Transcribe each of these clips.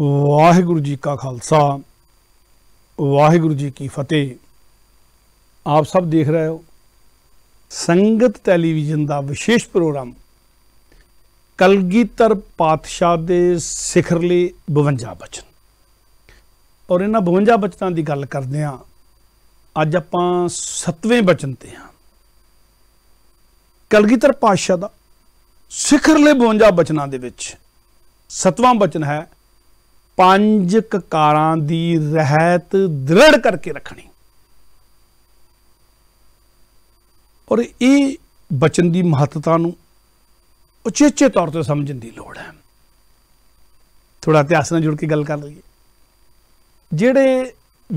ਵਾਹਿਗੁਰੂ ਜੀ ਕਾ ਖਾਲਸਾ ਵਾਹਿਗੁਰੂ ਜੀ ਕੀ ਫਤਿਹ ਆਪ ਸਭ ਦੇਖ ਰਹੇ ਹੋ ਸੰਗਤ ਟੈਲੀਵਿਜ਼ਨ ਦਾ ਵਿਸ਼ੇਸ਼ ਪ੍ਰੋਗਰਾਮ ਕਲਗੀਧਰ ਪਾਤਸ਼ਾਹ ਦੇ ਸਿਖਰਲੇ 52 ਬਚਨ ਔਰ ਇਹਨਾਂ 52 ਬਚਨਾਂ ਦੀ ਗੱਲ ਕਰਦੇ ਆ ਅੱਜ ਆਪਾਂ 7ਵੇਂ ਬਚਨ ਤੇ ਆ ਕਲਗੀਧਰ ਪਾਤਸ਼ਾਹ ਦਾ ਸਿਖਰਲੇ 52 ਬਚਨਾਂ ਦੇ ਵਿੱਚ 7ਵਾਂ ਬਚਨ ਹੈ ਪੰਜ ਕਕਾਰਾਂ ਦੀ ਰਹਿਤ ਦ੍ਰਿੜ ਕਰਕੇ ਰੱਖਣੀ ਔਰ ਇਹ ਬਚਨ ਦੀ ਮਹੱਤਤਾ ਨੂੰ ਉਚੇਚੇ ਤੌਰ ਤੇ ਸਮਝਣ ਦੀ ਲੋੜ ਹੈ ਥੋੜਾ ਇਤਿਹਾਸ ਨਾਲ ਜੁੜ ਕੇ ਗੱਲ ਕਰ ਲਈਏ ਜਿਹੜੇ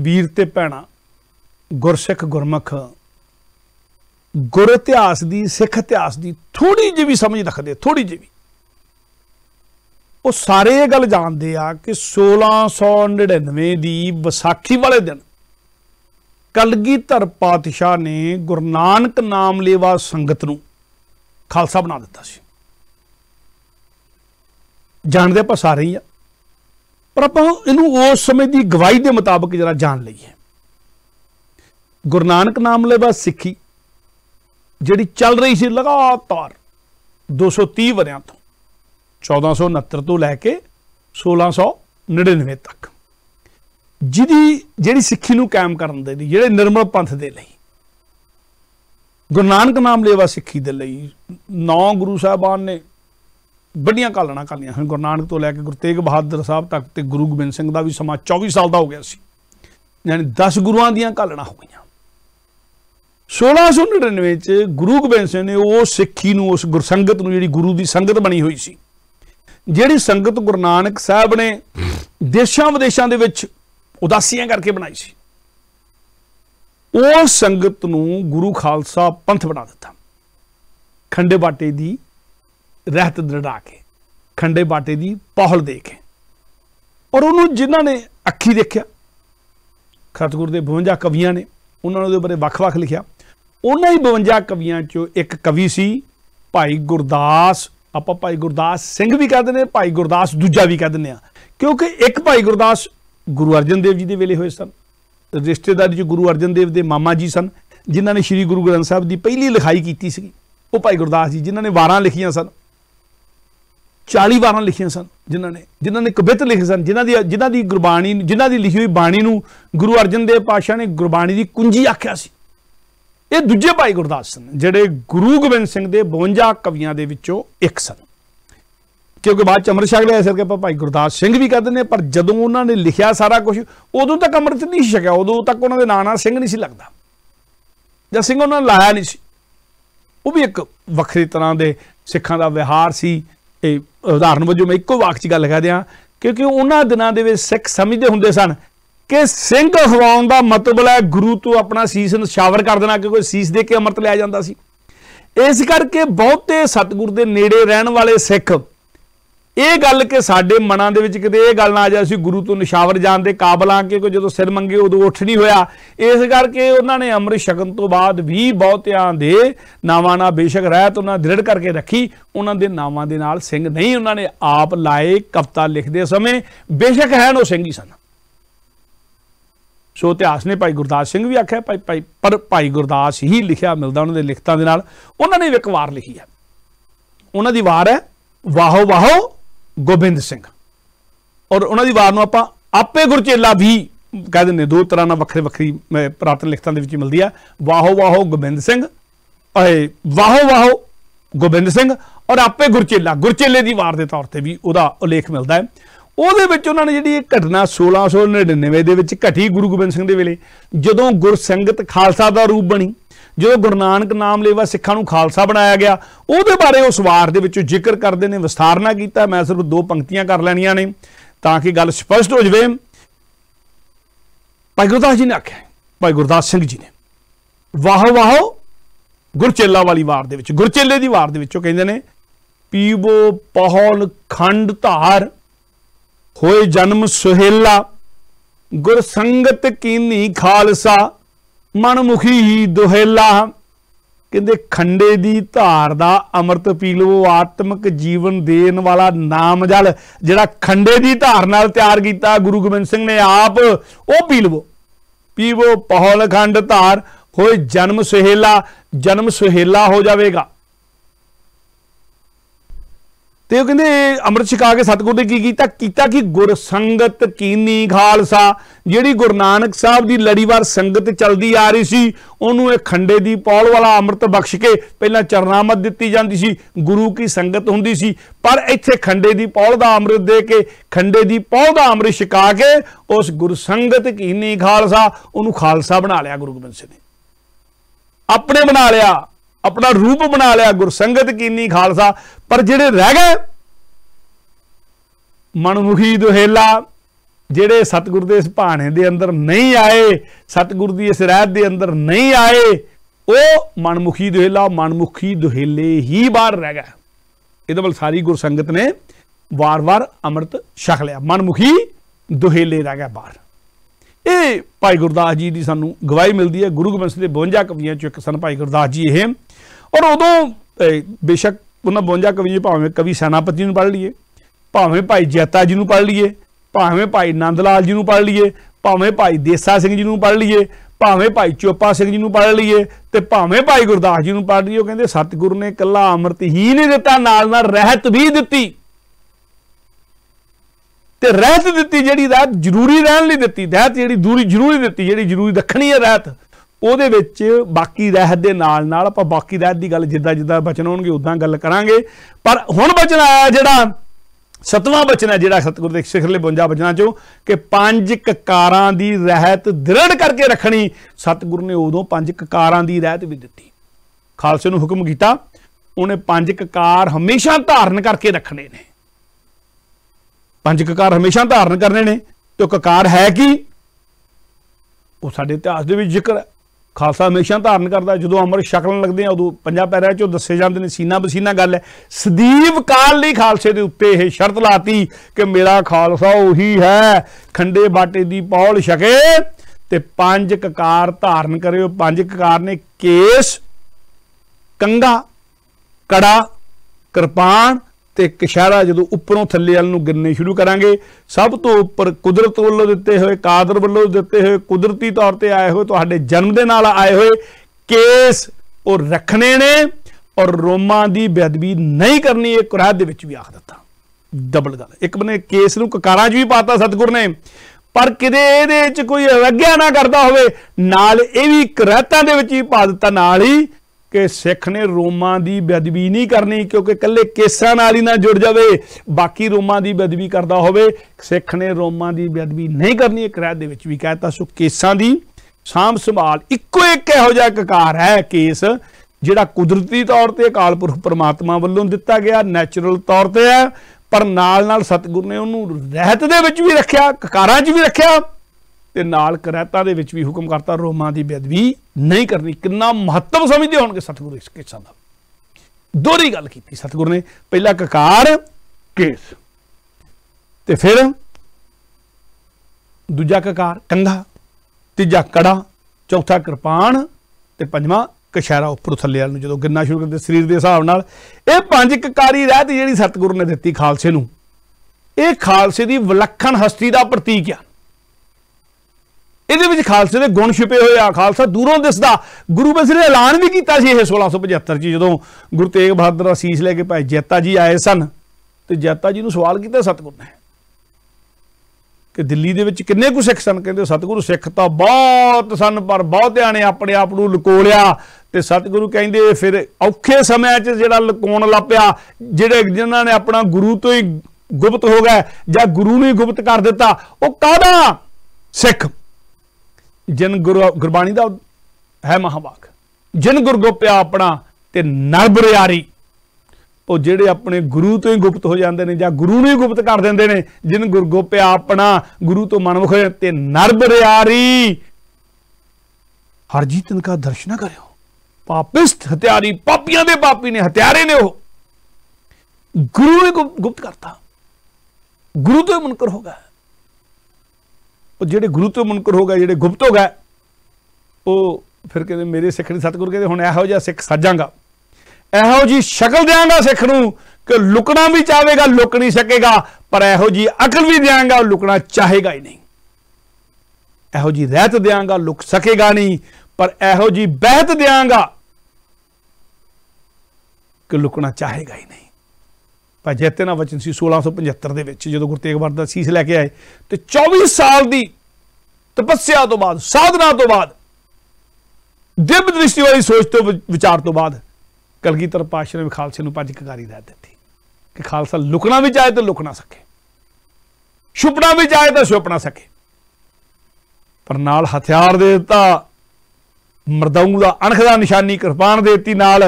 ਵੀਰ ਤੇ ਭੈਣਾ ਗੁਰਸਿੱਖ ਗੁਰਮਖ ਗੁਰ ਇਤਿਹਾਸ ਦੀ ਸਿੱਖ ਇਤਿਹਾਸ ਦੀ ਥੋੜੀ ਜਿਹੀ ਵੀ ਸਮਝ ਰੱਖਦੇ ਥੋੜੀ ਜਿਹੀ ਉਹ ਸਾਰੇ ਇਹ ਗੱਲ ਜਾਣਦੇ ਆ ਕਿ 1699 ਦੀ ਵਿਸਾਖੀ ਵਾਲੇ ਦਿਨ ਕਲਗੀਧਰ ਪਾਤਸ਼ਾਹ ਨੇ ਗੁਰੂ ਨਾਨਕ ਨਾਮ ਲੇਵਾ ਸੰਗਤ ਨੂੰ ਖਾਲਸਾ ਬਣਾ ਦਿੱਤਾ ਸੀ ਜਾਣਦੇ ਆਪਾਂ ਸਾਰੇ ਹੀ ਆ ਪਰ ਆਪਾਂ ਇਹਨੂੰ ਉਸ ਸਮੇਂ ਦੀ ਗਵਾਹੀ ਦੇ ਮੁਤਾਬਕ ਜਰਾ ਜਾਣ ਲਈਏ ਗੁਰੂ ਨਾਨਕ ਨਾਮ ਲੇਵਾ ਸਿੱਖੀ ਜਿਹੜੀ ਚੱਲ ਰਹੀ ਸੀ ਲਗਾਤਾਰ 230 ਵਰਿਆਂ ਤੋਂ 1469 ਤੋਂ ਲੈ ਕੇ 1699 ਤੱਕ ਜਿਹਦੀ ਜਿਹੜੀ ਸਿੱਖੀ ਨੂੰ ਕਾਇਮ ਕਰਨ ਦੇ ਲਈ ਜਿਹੜੇ ਨਿਰਮਲ ਪੰਥ ਦੇ ਲਈ ਗੁਰੂ ਨਾਨਕ ਨਾਮ ਲੈਵਾ ਸਿੱਖੀ ਦੇ ਲਈ ਨੌ ਗੁਰੂ ਸਾਹਿਬਾਨ ਨੇ ਵੱਡੀਆਂ ਕਾਲਣਾ ਕਾਲੀਆਂ ਹਨ ਗੁਰੂ ਨਾਨਕ ਤੋਂ ਲੈ ਕੇ ਗੁਰੂ ਤੇਗ ਬਹਾਦਰ ਸਾਹਿਬ ਤੱਕ ਤੇ ਗੁਰੂ ਗੋਬਿੰਦ ਸਿੰਘ ਦਾ ਵੀ ਸਮਾਂ 24 ਸਾਲ ਦਾ ਹੋ ਗਿਆ ਸੀ ਯਾਨੀ 10 ਗੁਰੂਆਂ ਦੀਆਂ ਕਾਲਣਾ ਹੋ ਗਈਆਂ 1699 ਚ ਗੁਰੂ ਗੋਬਿੰਦ ਸਿੰਘ ਨੇ ਉਹ ਸਿੱਖੀ ਨੂੰ ਉਸ ਗੁਰਸੰਗਤ ਨੂੰ ਜਿਹੜੀ ਗੁਰੂ ਦੀ ਸੰਗਤ ਬਣੀ ਹੋਈ ਸੀ ਜਿਹੜੀ ਸੰਗਤ ਗੁਰੂ ਨਾਨਕ ਸਾਹਿਬ ਨੇ ਦੇਸ਼ਾਂ ਵਿਦੇਸ਼ਾਂ ਦੇ ਵਿੱਚ ਉਦਾਸੀਆਂ ਕਰਕੇ ਬਣਾਈ ਸੀ ਉਹ ਸੰਗਤ ਨੂੰ ਗੁਰੂ ਖਾਲਸਾ ਪੰਥ ਬਣਾ ਦਿੱਤਾ ਖੰਡੇ ਬਾਟੇ ਦੀ ਰਹਿਤ ਦੜਾ ਕੇ ਖੰਡੇ ਬਾਟੇ ਦੀ ਪਹਲ ਦੇ ਕੇ ਔਰ ਉਹਨੂੰ ਜਿਨ੍ਹਾਂ ਨੇ ਅੱਖੀ ਦੇਖਿਆ ਖਤਗੁਰ ਦੇ 52 ਕਵੀਆਂ ਨੇ ਉਹਨਾਂ ਨੇ ਉਹਦੇ ਬਾਰੇ ਵੱਖ-ਵੱਖ ਲਿਖਿਆ ਉਹਨਾਂ ਹੀ 52 ਕਵੀਆਂ ਚੋਂ ਇੱਕ ਕਵੀ ਸੀ ਭਾਈ ਗੁਰਦਾਸ ਆਪਾਂ ਭਾਈ ਗੁਰਦਾਸ ਸਿੰਘ ਵੀ ਕਹਿੰਦੇ ਨੇ ਭਾਈ ਗੁਰਦਾਸ ਦੂਜਾ ਵੀ ਕਹਿੰਦੇ ਆ ਕਿਉਂਕਿ ਇੱਕ ਭਾਈ ਗੁਰਦਾਸ ਗੁਰੂ ਅਰਜਨ ਦੇਵ ਜੀ ਦੇ ਵੇਲੇ ਹੋਏ ਸਨ ਰਿਸ਼ਤੇਦਾਰੀ ਚ ਗੁਰੂ ਅਰਜਨ ਦੇਵ ਦੇ ਮਾਮਾ ਜੀ ਸਨ ਜਿਨ੍ਹਾਂ ਨੇ ਸ੍ਰੀ ਗੁਰੂ ਗ੍ਰੰਥ ਸਾਹਿਬ ਦੀ ਪਹਿਲੀ ਲਿਖਾਈ ਕੀਤੀ ਸੀ ਉਹ ਭਾਈ ਗੁਰਦਾਸ ਜੀ ਜਿਨ੍ਹਾਂ ਨੇ ਵਾਰਾਂ ਲਿਖੀਆਂ ਸਨ 40 ਵਾਰਾਂ ਲਿਖੀਆਂ ਸਨ ਜਿਨ੍ਹਾਂ ਨੇ ਜਿਨ੍ਹਾਂ ਨੇ ਕਵਿਤ ਲਿਖੇ ਸਨ ਜਿਨ੍ਹਾਂ ਦੀ ਜਿਨ੍ਹਾਂ ਦੀ ਗੁਰਬਾਣੀ ਜਿਨ੍ਹਾਂ ਦੀ ਲਿਖੀ ਹੋਈ ਬਾਣੀ ਨੂੰ ਗੁਰੂ ਅਰਜਨ ਦੇਵ ਪਾਸ਼ਾ ਨੇ ਗੁਰਬਾਣੀ ਦੀ ਕੁੰਜੀ ਆਖਿਆ ਸੀ ਇਹ ਦੂਜੇ ਭਾਈ ਗੁਰਦਾਸ ਸਨ ਜਿਹੜੇ ਗੁਰੂ ਗੋਬਿੰਦ ਸਿੰਘ ਦੇ 52 ਕਵੀਆਂ ਦੇ ਵਿੱਚੋਂ ਇੱਕ ਸਨ ਕਿਉਂਕਿ ਬਾਅਦ ਚ ਅਮਰ ਛਕ ਦੇ ਅਸਰ ਕੇ ਆਪਾਂ ਭਾਈ ਗੁਰਦਾਸ ਸਿੰਘ ਵੀ ਕਹਿੰਦੇ ਨੇ ਪਰ ਜਦੋਂ ਉਹਨਾਂ ਨੇ ਲਿਖਿਆ ਸਾਰਾ ਕੁਝ ਉਦੋਂ ਤੱਕ ਅਮਰਤ ਨਹੀਂ ਛਕਿਆ ਉਦੋਂ ਤੱਕ ਉਹਨਾਂ ਦੇ ਨਾਂ ਨਾਲ ਸਿੰਘ ਨਹੀਂ ਸੀ ਲੱਗਦਾ ਜਾਂ ਸਿੰਘ ਉਹਨਾਂ ਨੇ ਲਾਇਆ ਨਹੀਂ ਸੀ ਉਹ ਵੀ ਇੱਕ ਵੱਖਰੀ ਤਰ੍ਹਾਂ ਦੇ ਸਿੱਖਾਂ ਦਾ ਵਿਹਾਰ ਸੀ ਇਹ ਉਦਾਹਰਨ ਵਜੋਂ ਮੈਂ ਇੱਕੋ ਵਾਕ 'ਚ ਗੱਲ ਕਹਿ ਆ ਕਿਉਂਕਿ ਉਹਨਾਂ ਦਿਨਾਂ ਦੇ ਵਿੱਚ ਸਿੱਖ ਸਮਝਦੇ ਹੁੰਦੇ ਸਨ ਕਿ ਸਿੰਘ ਖਵਾਉਣ ਦਾ ਮਤਲਬ ਹੈ ਗੁਰੂ ਤੋਂ ਆਪਣਾ ਸੀਸ ਨਸ਼ਾਵਰ ਕਰ ਦੇਣਾ ਕਿਉਂਕਿ ਸੀਸ ਦੇ ਕੇ ਅੰਮ੍ਰਿਤ ਲਿਆ ਜਾਂਦਾ ਸੀ ਇਸ ਕਰਕੇ ਬਹੁਤੇ ਸਤਿਗੁਰ ਦੇ ਨੇੜੇ ਰਹਿਣ ਵਾਲੇ ਸਿੱਖ ਇਹ ਗੱਲ ਕਿ ਸਾਡੇ ਮਨਾਂ ਦੇ ਵਿੱਚ ਕਿਤੇ ਇਹ ਗੱਲ ਨਾ ਆ ਜਾਏ ਅਸੀਂ ਗੁਰੂ ਤੋਂ ਨਿਸ਼ਾਵਰ ਜਾਣ ਦੇ ਕਾਬਲ ਆ ਕਿ ਜਦੋਂ ਸਿਰ ਮੰਗੇ ਉਦੋਂ ਉੱਠ ਨਹੀਂ ਹੋਇਆ ਇਸ ਕਰਕੇ ਉਹਨਾਂ ਨੇ ਅੰਮ੍ਰਿਤ ਛਕਣ ਤੋਂ ਬਾਅਦ ਵੀ ਬਹੁਤਿਆਂ ਦੇ ਨਾਵਾਂ ਨਾਲ ਬੇਸ਼ੱਕ ਰਹਿਤ ਉਹਨਾਂ ਦ੍ਰਿੜ ਕਰਕੇ ਰੱਖੀ ਉਹਨਾਂ ਦੇ ਨਾਵਾਂ ਦੇ ਨਾਲ ਸਿੰਘ ਨਹੀਂ ਉਹਨਾਂ ਨੇ ਆਪ ਲਾਏ ਕਵਤਾ ਲਿਖਦੇ ਸਮੇਂ ਬੇਸ਼ੱਕ ਹਨ ਉਹ ਸਿੰਘ ਹੀ ਸਨ ਸੋ ਇਤਿਹਾਸ ਨੇ ਭਾਈ ਗੁਰਦਾਸ ਸਿੰਘ ਵੀ ਆਖਿਆ ਭਾਈ ਭਾਈ ਪਰ ਭਾਈ ਗੁਰਦਾਸ ਹੀ ਲਿਖਿਆ ਮਿਲਦਾ ਉਹਨਾਂ ਦੇ ਲਿਖਤਾਂ ਦੇ ਨਾਲ ਉਹਨਾਂ ਨੇ ਇੱਕ ਵਾਰ ਲਿਖੀ ਹੈ ਉਹਨਾਂ ਦੀ ਵਾਰ ਹੈ ਵਾਹੋ ਵਾਹੋ ਗੋਬਿੰਦ ਸਿੰਘ ਔਰ ਉਹਨਾਂ ਦੀ ਵਾਰ ਨੂੰ ਆਪਾਂ ਆਪੇ ਗੁਰਚੇਲਾ ਵੀ ਕਹਿ ਦਿੰਦੇ ਦੋ ਤਰ੍ਹਾਂ ਨਾਲ ਵੱਖਰੇ ਵੱਖਰੀ ਪ੍ਰਾਤਨ ਲਿਖਤਾਂ ਦੇ ਵਿੱਚ ਮਿਲਦੀ ਆ ਵਾਹੋ ਵਾਹੋ ਗੋਬਿੰਦ ਸਿੰਘ ਐ ਵਾਹੋ ਵਾਹੋ ਗੋਬਿੰਦ ਸਿੰਘ ਔਰ ਆਪੇ ਗੁਰਚੇਲਾ ਗੁਰਚੇਲੇ ਦੀ ਵਾਰ ਦੇ ਤੌਰ ਤੇ ਵੀ ਉਹਦਾ ਉਲੇਖ ਮਿਲਦਾ ਹੈ ਉਹਦੇ ਵਿੱਚ ਉਹਨਾਂ ਨੇ ਜਿਹੜੀ ਇਹ ਘਟਨਾ 1699 ਦੇ ਵਿੱਚ ਘਟੀ ਗੁਰੂ ਗੋਬਿੰਦ ਸਿੰਘ ਦੇ ਵੇਲੇ ਜਦੋਂ ਗੁਰਸੰਗਤ ਖਾਲਸਾ ਦਾ ਰੂਪ ਬਣੀ ਜਦੋਂ ਗੁਰੂ ਨਾਨਕ ਨਾਮ ਲੈਵਾ ਸਿੱਖਾਂ ਨੂੰ ਖਾਲਸਾ ਬਣਾਇਆ ਗਿਆ ਉਹਦੇ ਬਾਰੇ ਉਸ ਵਾਰ ਦੇ ਵਿੱਚੋਂ ਜ਼ਿਕਰ ਕਰਦੇ ਨੇ ਵਿਸਥਾਰ ਨਾਲ ਕੀਤਾ ਮੈਂ ਸਿਰਫ ਦੋ ਪੰਕਤੀਆਂ ਕਰ ਲੈਣੀਆਂ ਨੇ ਤਾਂ ਕਿ ਗੱਲ ਸਪਸ਼ਟ ਹੋ ਜਵੇ ਭਾਈ ਗੁਰਦਾਸ ਜੀ ਨੇ ਆਖਿਆ ਭਾਈ ਗੁਰਦਾਸ ਸਿੰਘ ਜੀ ਨੇ ਵਾਹ ਵਾਹ ਗੁਰਚੇਲਾ ਵਾਲੀ ਵਾਰ ਦੇ ਵਿੱਚ ਗੁਰਚੇਲੇ ਦੀ ਵਾਰ ਦੇ ਵਿੱਚ ਉਹ ਕਹਿੰਦੇ ਨੇ ਪੀਵੋ ਪਹੌਲ ਖੰਡ ਧਾਰ ਹੋਏ ਜਨਮ ਸੁਹੇਲਾ ਗੁਰ ਸੰਗਤ ਕੀਨੀ ਖਾਲਸਾ ਮਨਮੁਖੀ ਹੀ ਦੁਹੇਲਾ ਕਹਿੰਦੇ ਖੰਡੇ ਦੀ ਧਾਰ ਦਾ ਅੰਮ੍ਰਿਤ ਪੀ ਲਵੋ ਆਤਮਿਕ ਜੀਵਨ ਦੇਣ ਵਾਲਾ ਨਾਮ ਜਲ ਜਿਹੜਾ ਖੰਡੇ ਦੀ ਧਾਰ ਨਾਲ ਤਿਆਰ ਕੀਤਾ ਗੁਰੂ ਗੋਬਿੰਦ ਸਿੰਘ ਨੇ ਆਪ ਉਹ ਪੀ ਲਵੋ ਪੀਵੋ ਪਹਲ ਖੰਡ ਧਾਰ ਹੋਏ ਜਨਮ ਸੁਹੇਲਾ ਜਨਮ ਸੁਹੇਲਾ ਹੋ ਜਾਵੇਗਾ ਤੇ ਉਹ ਕਹਿੰਦੇ ਅੰਮ੍ਰਿਤ ਛਕਾ ਕੇ ਸਤਗੁਰ ਨੇ ਕੀ ਕੀਤਾ ਕੀਤਾ ਕਿ ਗੁਰ ਸੰਗਤ ਕੀਨੀ ਖਾਲਸਾ ਜਿਹੜੀ ਗੁਰੂ ਨਾਨਕ ਸਾਹਿਬ ਦੀ ਲੜੀਵਾਰ ਸੰਗਤ ਚੱਲਦੀ ਆ ਰਹੀ ਸੀ ਉਹਨੂੰ ਇਹ ਖੰਡੇ ਦੀ ਪੌਲ ਵਾਲਾ ਅੰਮ੍ਰਿਤ ਬਖਸ਼ ਕੇ ਪਹਿਲਾਂ ਚਰਨਾਮਤ ਦਿੱਤੀ ਜਾਂਦੀ ਸੀ ਗੁਰੂ ਕੀ ਸੰਗਤ ਹੁੰਦੀ ਸੀ ਪਰ ਇੱਥੇ ਖੰਡੇ ਦੀ ਪੌਲ ਦਾ ਅੰਮ੍ਰਿਤ ਦੇ ਕੇ ਖੰਡੇ ਦੀ ਪੌਲ ਦਾ ਅੰਮ੍ਰਿਤ ਛਕਾ ਕੇ ਉਸ ਗੁਰ ਸੰਗਤ ਕੀਨੀ ਖਾਲਸਾ ਉਹਨੂੰ ਖਾਲਸਾ ਬਣਾ ਲਿਆ ਗੁਰੂ ਗੋਬਿੰਦ ਸਿੰਘ ਨੇ ਆਪਣੇ ਬਣਾ ਲਿਆ ਆਪਣਾ ਰੂਪ ਬਣਾ ਲਿਆ ਗੁਰਸੰਗਤ ਕੀਨੀ ਖਾਲਸਾ ਪਰ ਜਿਹੜੇ ਰਹਿ ਗਏ ਮਨਮੁਖੀ ਦੁਹੇਲਾ ਜਿਹੜੇ ਸਤਿਗੁਰ ਦੇ ਇਸ ਭਾਣੇ ਦੇ ਅੰਦਰ ਨਹੀਂ ਆਏ ਸਤਿਗੁਰ ਦੀ ਇਸ ਰਹਿਤ ਦੇ ਅੰਦਰ ਨਹੀਂ ਆਏ ਉਹ ਮਨਮੁਖੀ ਦੁਹੇਲਾ ਮਨਮੁਖੀ ਦੁਹੇਲੇ ਹੀ ਬਾਹਰ ਰਹਿ ਗਿਆ ਇਹਦੇ ਵੱਲ ਸਾਰੀ ਗੁਰਸੰਗਤ ਨੇ ਵਾਰ-ਵਾਰ ਅੰਮ੍ਰਿਤ ਛਕ ਲਿਆ ਮਨਮੁਖੀ ਦੁਹੇਲੇ ਰਹਿ ਗਿਆ ਬਾਹਰ ਇਹ ਭਾਈ ਗੁਰਦਾਸ ਜੀ ਦੀ ਸਾਨੂੰ ਗਵਾਹੀ ਮਿਲਦੀ ਹੈ ਗੁਰੂ ਸਿੰਘ ਦੇ 52 ਕਵੀਆਂ ਚੋਂ ਇੱਕ ਸਨ ਭਾਈ ਗੁਰਦਾਸ ਜੀ ਇਹ ਔਰ ਉਦੋਂ ਬੇਸ਼ੱਕ ਉਹਨਾਂ 52 ਕਵੀ ਭਾਵੇਂ ਕਵੀ ਸੈਨਾਪਤੀ ਨੂੰ ਪੜ ਲਈਏ ਭਾਵੇਂ ਭਾਈ ਜੈਤਾ ਜੀ ਨੂੰ ਪੜ ਲਈਏ ਭਾਵੇਂ ਭਾਈ ਨੰਦ ਲਾਲ ਜੀ ਨੂੰ ਪੜ ਲਈਏ ਭਾਵੇਂ ਭਾਈ ਦੇਸਾ ਸਿੰਘ ਜੀ ਨੂੰ ਪੜ ਲਈਏ ਭਾਵੇਂ ਭਾਈ ਚੋਪਾ ਸਿੰਘ ਜੀ ਨੂੰ ਪੜ ਲਈਏ ਤੇ ਭਾਵੇਂ ਭਾਈ ਗੁਰਦਾਸ ਜੀ ਨੂੰ ਪੜ ਲਈਏ ਉਹ ਕਹਿੰਦੇ ਸਤਿਗੁਰੂ ਨੇ ਕੱਲਾ ਅੰਮ੍ਰਿਤ ਹੀ ਨਹੀਂ ਦਿੱਤਾ ਨਾਲ ਨਾਲ ਰਹਿਤ ਵੀ ਦਿੱਤੀ ਤੇ ਰਹਿਤ ਦਿੱਤੀ ਜਿਹੜੀ ਰਹਿਤ ਜ਼ਰੂਰੀ ਰਹਿਣ ਲਈ ਦਿੱਤੀ ਰਹਿਤ ਜਿਹੜੀ ਦੂਰੀ ਜ਼ਰੂਰੀ ਦਿੱਤੀ ਜਿਹੜੀ ਜ਼ਰੂਰੀ ਰੱਖਣੀ ਹੈ ਰਹਿਤ ਉਹਦੇ ਵਿੱਚ ਬਾਕੀ ਰਹਿਤ ਦੇ ਨਾਲ ਨਾਲ ਆਪਾਂ ਬਾਕੀ ਰਹਿਤ ਦੀ ਗੱਲ ਜਿੱਦਾਂ ਜਿੱਦਾਂ ਬਚਨ ਹੋਣਗੇ ਉਦਾਂ ਗੱਲ ਕਰਾਂਗੇ ਪਰ ਹੁਣ ਬਚਨ ਆਇਆ ਜਿਹੜਾ ਸਤਵਾਂ ਬਚਨ ਹੈ ਜਿਹੜਾ ਸਤਗੁਰ ਦੇ ਸਿਖਰਲੇ 52 ਬਚਨਾਂ ਚੋਂ ਕਿ ਪੰਜ ਕਕਾਰਾਂ ਦੀ ਰਹਿਤ ਦ੍ਰਿੜ ਕਰਕੇ ਰੱਖਣੀ ਸਤਗੁਰ ਨੇ ਉਦੋਂ ਪੰਜ ਕਕਾਰਾਂ ਦੀ ਰਹਿਤ ਵੀ ਦਿੱਤੀ ਖਾਲਸੇ ਨੂੰ ਹੁਕਮ ਕੀਤਾ ਉਹਨੇ ਪੰਜ ਕਕਾਰ ਹਮੇਸ਼ਾ ਧਾਰਨ ਕਰਕੇ ਰੱਖਣੇ ਨੇ ਪੰਜ ਕਕਾਰ ਹਮੇਸ਼ਾ ਧਾਰਨ ਕਰਨੇ ਨੇ ਤੇ ਕਕਾਰ ਹੈ ਕੀ ਉਹ ਸਾਡੇ ਇਤਿਹਾਸ ਦੇ ਵਿੱਚ ਜ਼ਿਕਰ ਹੈ ਖਾਲਸਾ ਹਮੇਸ਼ਾ ਧਾਰਨ ਕਰਦਾ ਜਦੋਂ ਅਮਰ ਸ਼ਕਲਨ ਲੱਗਦੇ ਆ ਉਦੋਂ ਪੰਜਾਂ ਪੈਰਾਂ ਚੋਂ ਦੱਸੇ ਜਾਂਦੇ ਨੇ ਸੀਨਾ ਬਸੀਨਾ ਗੱਲ ਹੈ ਸਦੀਵ ਕਾਲ ਲਈ ਖਾਲਸੇ ਦੇ ਉੱਤੇ ਇਹ ਸ਼ਰਤ ਲਾਤੀ ਕਿ ਮੇਰਾ ਖਾਲਸਾ ਉਹੀ ਹੈ ਖੰਡੇ ਬਾਟੇ ਦੀ ਪੌਲ ਛਕੇ ਤੇ ਪੰਜ ਕਕਾਰ ਧਾਰਨ ਕਰਿਓ ਪੰਜ ਕਕਾਰ ਨੇ ਕੇਸ ਕੰਗਾ ਕੜਾ ਕਿਰਪਾਨ ਤੇ ਕਿਸ਼ਾਰਾ ਜਦੋਂ ਉੱਪਰੋਂ ਥੱਲੇ ਵੱਲ ਨੂੰ ਗਿਰਨੇ ਸ਼ੁਰੂ ਕਰਾਂਗੇ ਸਭ ਤੋਂ ਉੱਪਰ ਕੁਦਰਤ ਵੱਲੋਂ ਦਿੱਤੇ ਹੋਏ ਕਾਦਰ ਵੱਲੋਂ ਦਿੱਤੇ ਹੋਏ ਕੁਦਰਤੀ ਤੌਰ ਤੇ ਆਏ ਹੋਏ ਤੁਹਾਡੇ ਜਨਮ ਦੇ ਨਾਲ ਆਏ ਹੋਏ ਕੇਸ ਉਹ ਰੱਖਣੇ ਨੇ ਔਰ ਰੋਮਾਂ ਦੀ ਬੇਅਦਬੀ ਨਹੀਂ ਕਰਨੀ ਇਹ ਕੁਰਾਹ ਦੇ ਵਿੱਚ ਵੀ ਆਖ ਦਿੱਤਾ ਡਬਲ ਗੱਲ ਇੱਕ ਬਨੇ ਕੇਸ ਨੂੰ ਕਕਾਰਾਂ 'ਚ ਵੀ ਪਾਤਾ ਸਤਗੁਰ ਨੇ ਪਰ ਕਿਤੇ ਇਹਦੇ 'ਚ ਕੋਈ ਅਵਗਿਆ ਨਾ ਕਰਦਾ ਹੋਵੇ ਨਾਲ ਇਹ ਵੀ ਕਰਤਾਂ ਦੇ ਵਿੱਚ ਹੀ ਪਾ ਦਿੱਤਾ ਨਾਲ ਹੀ ਕਿ ਸਿੱਖ ਨੇ ਰੋਮਾਂ ਦੀ ਬਦਵੀ ਨਹੀਂ ਕਰਨੀ ਕਿਉਂਕਿ ਇਕੱਲੇ ਕੇਸਾਂ ਨਾਲ ਹੀ ਨਾ ਜੁੜ ਜਾਵੇ ਬਾਕੀ ਰੋਮਾਂ ਦੀ ਬਦਵੀ ਕਰਦਾ ਹੋਵੇ ਸਿੱਖ ਨੇ ਰੋਮਾਂ ਦੀ ਬਦਵੀ ਨਹੀਂ ਕਰਨੀ ਇੱਕ ਰਾਇ ਦੇ ਵਿੱਚ ਵੀ ਕਹਿਤਾ ਸੋ ਕੇਸਾਂ ਦੀ ਸਾਂਭ ਸੰਭਾਲ ਇੱਕੋ ਇੱਕ ਇਹੋ ਜਿਹਾ ਕਕਾਰ ਹੈ ਕੇਸ ਜਿਹੜਾ ਕੁਦਰਤੀ ਤੌਰ ਤੇ ਅਕਾਲ ਪੁਰਖ ਪਰਮਾਤਮਾ ਵੱਲੋਂ ਦਿੱਤਾ ਗਿਆ ਨੈਚੁਰਲ ਤੌਰ ਤੇ ਹੈ ਪਰ ਨਾਲ ਨਾਲ ਸਤਿਗੁਰ ਨੇ ਉਹਨੂੰ ਰਹਿਤ ਦੇ ਵਿੱਚ ਵੀ ਰੱਖਿਆ ਕਕਾਰਾਂ 'ਚ ਵੀ ਰੱਖਿਆ ਤੇ ਨਾਲ ਕਰਹਿਤਾ ਦੇ ਵਿੱਚ ਵੀ ਹੁਕਮ ਕਰਤਾ ਰੋਮਾ ਦੀ ਬੇਅਦਬੀ ਨਹੀਂ ਕਰਨੀ ਕਿੰਨਾ ਮਹੱਤਵ ਸਮਝਦੇ ਹੋਣਗੇ ਸਤਿਗੁਰੂ ਇਸ ਕੇਸਾਂ ਦਾ ਦੋਰੀ ਗੱਲ ਕੀਤੀ ਸਤਿਗੁਰ ਨੇ ਪਹਿਲਾ ਕਕਾਰ ਕੇਸ ਤੇ ਫਿਰ ਦੂਜਾ ਕਕਾਰ ਕੰਧਾ ਤੀਜਾ ਕੜਾ ਚੌਥਾ ਕਿਰਪਾਨ ਤੇ ਪੰਜਵਾਂ ਕਸ਼ਹਿਰਾ ਉੱਪਰ ਥੱਲੇ ਵਾਲ ਨੂੰ ਜਦੋਂ ਗਿੰਨਾ ਸ਼ੁਰੂ ਕਰਦੇ ਸਰੀਰ ਦੇ ਹਿਸਾਬ ਨਾਲ ਇਹ ਪੰਜ ਕਕਾਰੀ ਰਹਿਤ ਜਿਹੜੀ ਸਤਿਗੁਰ ਨੇ ਦਿੱਤੀ ਖਾਲਸੇ ਨੂੰ ਇਹ ਖਾਲਸੇ ਦੀ ਵਿਲੱਖਣ ਹਸਤੀ ਦਾ ਪ੍ਰਤੀਕ ਆ ਇਹਦੇ ਵਿੱਚ ਖਾਲਸੇ ਦੇ ਗੁਣ ਛਿਪੇ ਹੋਏ ਆ ਖਾਲਸਾ ਦੂਰੋਂ ਦਿਸਦਾ ਗੁਰੂ ਬਸਰ ਨੇ ਐਲਾਨ ਵੀ ਕੀਤਾ ਸੀ ਇਹ 1675 ਚ ਜਦੋਂ ਗੁਰੂ ਤੇਗ ਬਹਾਦਰ ਅਸੀਸ ਲੈ ਕੇ ਭਾਈ ਜੈਤਾ ਜੀ ਆਏ ਸਨ ਤੇ ਜੈਤਾ ਜੀ ਨੂੰ ਸਵਾਲ ਕੀਤਾ ਸਤਗੁਰ ਨੇ ਕਿ ਦਿੱਲੀ ਦੇ ਵਿੱਚ ਕਿੰਨੇ ਕੁ ਸਿੱਖ ਸਨ ਕਹਿੰਦੇ ਸਤਗੁਰੂ ਸਿੱਖ ਤਾਂ ਬਹੁਤ ਸਨ ਪਰ ਬਹੁਤਿਆਂ ਨੇ ਆਪਣੇ ਆਪ ਨੂੰ ਲੁਕੋ ਲਿਆ ਤੇ ਸਤਿਗੁਰੂ ਕਹਿੰਦੇ ਫਿਰ ਔਖੇ ਸਮਿਆਂ 'ਚ ਜਿਹੜਾ ਲਕੋਣ ਲੱਪਿਆ ਜਿਹੜੇ ਜਿਨ੍ਹਾਂ ਨੇ ਆਪਣਾ ਗੁਰੂ ਤੋਂ ਹੀ ਗੁਪਤ ਹੋ ਗਿਆ ਜਾਂ ਗੁਰੂ ਨੂੰ ਹੀ ਗੁਪਤ ਕਰ ਦਿੱਤਾ ਉਹ ਕਾਹਦਾ ਸਿੱਖ ਜਿਨ ਗੁਰਬਾਣੀ ਦਾ ਹੈ ਮਹਾਵਾਕ ਜਿਨ ਗੁਰ ਗੋਪਿਆ ਆਪਣਾ ਤੇ ਨਰ ਬੁਰਿਆਰੀ ਉਹ ਜਿਹੜੇ ਆਪਣੇ ਗੁਰੂ ਤੋਂ ਹੀ ਗੁਪਤ ਹੋ ਜਾਂਦੇ ਨੇ ਜਾਂ ਗੁਰੂ ਨੂੰ ਹੀ ਗੁਪਤ ਕਰ ਦਿੰਦੇ ਨੇ ਜਿਨ ਗੁਰ ਗੋਪਿਆ ਆਪਣਾ ਗੁਰੂ ਤੋਂ ਮਨਮੁਖ ਤੇ ਨਰ ਬੁਰਿਆਰੀ ਹਰਜੀਤਨ ਦਾ ਦਰਸ਼ਨ ਕਰਿਓ ਪਾਪਿਸਤ ਹਤਿਆਰੀ ਪਾਪੀਆਂ ਦੇ ਪਾਪੀ ਨੇ ਹਤਿਆਰੇ ਨੇ ਉਹ ਗੁਰੂ ਨੂੰ ਗੁਪਤ ਕਰਤਾ ਗੁਰੂ ਤੋਂ ਮਨਕਰ ਹੋ ਗਿਆ ਉਹ ਜਿਹੜੇ ਗੁਰੂ ਤੋਂ ਮੁਨਕਰ ਹੋ ਗਏ ਜਿਹੜੇ ਗੁਪਤ ਹੋ ਗਏ ਉਹ ਫਿਰ ਕਹਿੰਦੇ ਮੇਰੇ ਸਿੱਖ ਨਹੀਂ ਸਤਿਗੁਰ ਕਹਿੰਦੇ ਹੁਣ ਇਹੋ ਜਿਹਾ ਸਿੱਖ ਸਾਜਾਂਗਾ ਇਹੋ ਜੀ ਸ਼ਕਲ ਦੇਵਾਂਗਾ ਸਿੱਖ ਨੂੰ ਕਿ ਲੁਕਣਾ ਵੀ ਚਾਹੇਗਾ ਲੁਕ ਨਹੀਂ ਸਕੇਗਾ ਪਰ ਇਹੋ ਜੀ ਅਕਲ ਵੀ ਦੇਵਾਂਗਾ ਉਹ ਲੁਕਣਾ ਚਾਹੇਗਾ ਹੀ ਨਹੀਂ ਇਹੋ ਜੀ ਰਹਿਤ ਦੇਵਾਂਗਾ ਲੁਕ ਸਕੇਗਾ ਨਹੀਂ ਪਰ ਇਹੋ ਜੀ ਬਹਿਤ ਦੇਵਾਂਗਾ ਕਿ ਲੁਕਣਾ ਚਾਹੇਗਾ ਹੀ ਨਹੀਂ ਭਾਈ ਨਾ ਵਚਨ ਸੀ 1675 ਦੇ ਵਿੱਚ ਜਦੋਂ ਗੁਰਤੇਗ ਤੇਗ ਦਾ ਸੀਸ ਲੈ ਕੇ ਆਏ ਤੇ 24 ਸਾਲ ਦੀ ਤਪੱਸਿਆ ਤੋਂ ਬਾਅਦ ਸਾਧਨਾ ਤੋਂ ਬਾਅਦ ਦਿਵ ਦ੍ਰਿਸ਼ਟੀ ਵਾਲੀ ਸੋਚ ਤੋਂ ਵਿਚਾਰ ਤੋਂ ਬਾਅਦ ਕਲਗੀਧਰ ਪਾਸ਼ਾ ਨੇ ਖਾਲਸੇ ਨੂੰ ਪੰਜ ਕਕਾਰੀ ਦੇ ਦਿੱਤੀ ਕਿ ਖਾਲਸਾ ਲੁਕਣਾ ਵੀ ਚਾਹੇ ਤਾਂ ਲੁਕ ਨਾ ਸਕੇ ਛੁਪਣਾ ਵੀ ਚਾਹੇ ਤਾਂ ਨਾ ਸਕੇ ਪਰ ਨਾਲ ਹਥਿਆਰ ਦੇ ਦਿੱਤਾ ਮਰਦਾਂ ਦਾ ਅਣਖ ਦਾ ਨਿਸ਼ਾਨੀ ਕਿਰਪਾਨ ਦੇ ਦਿੱਤੀ ਨਾਲ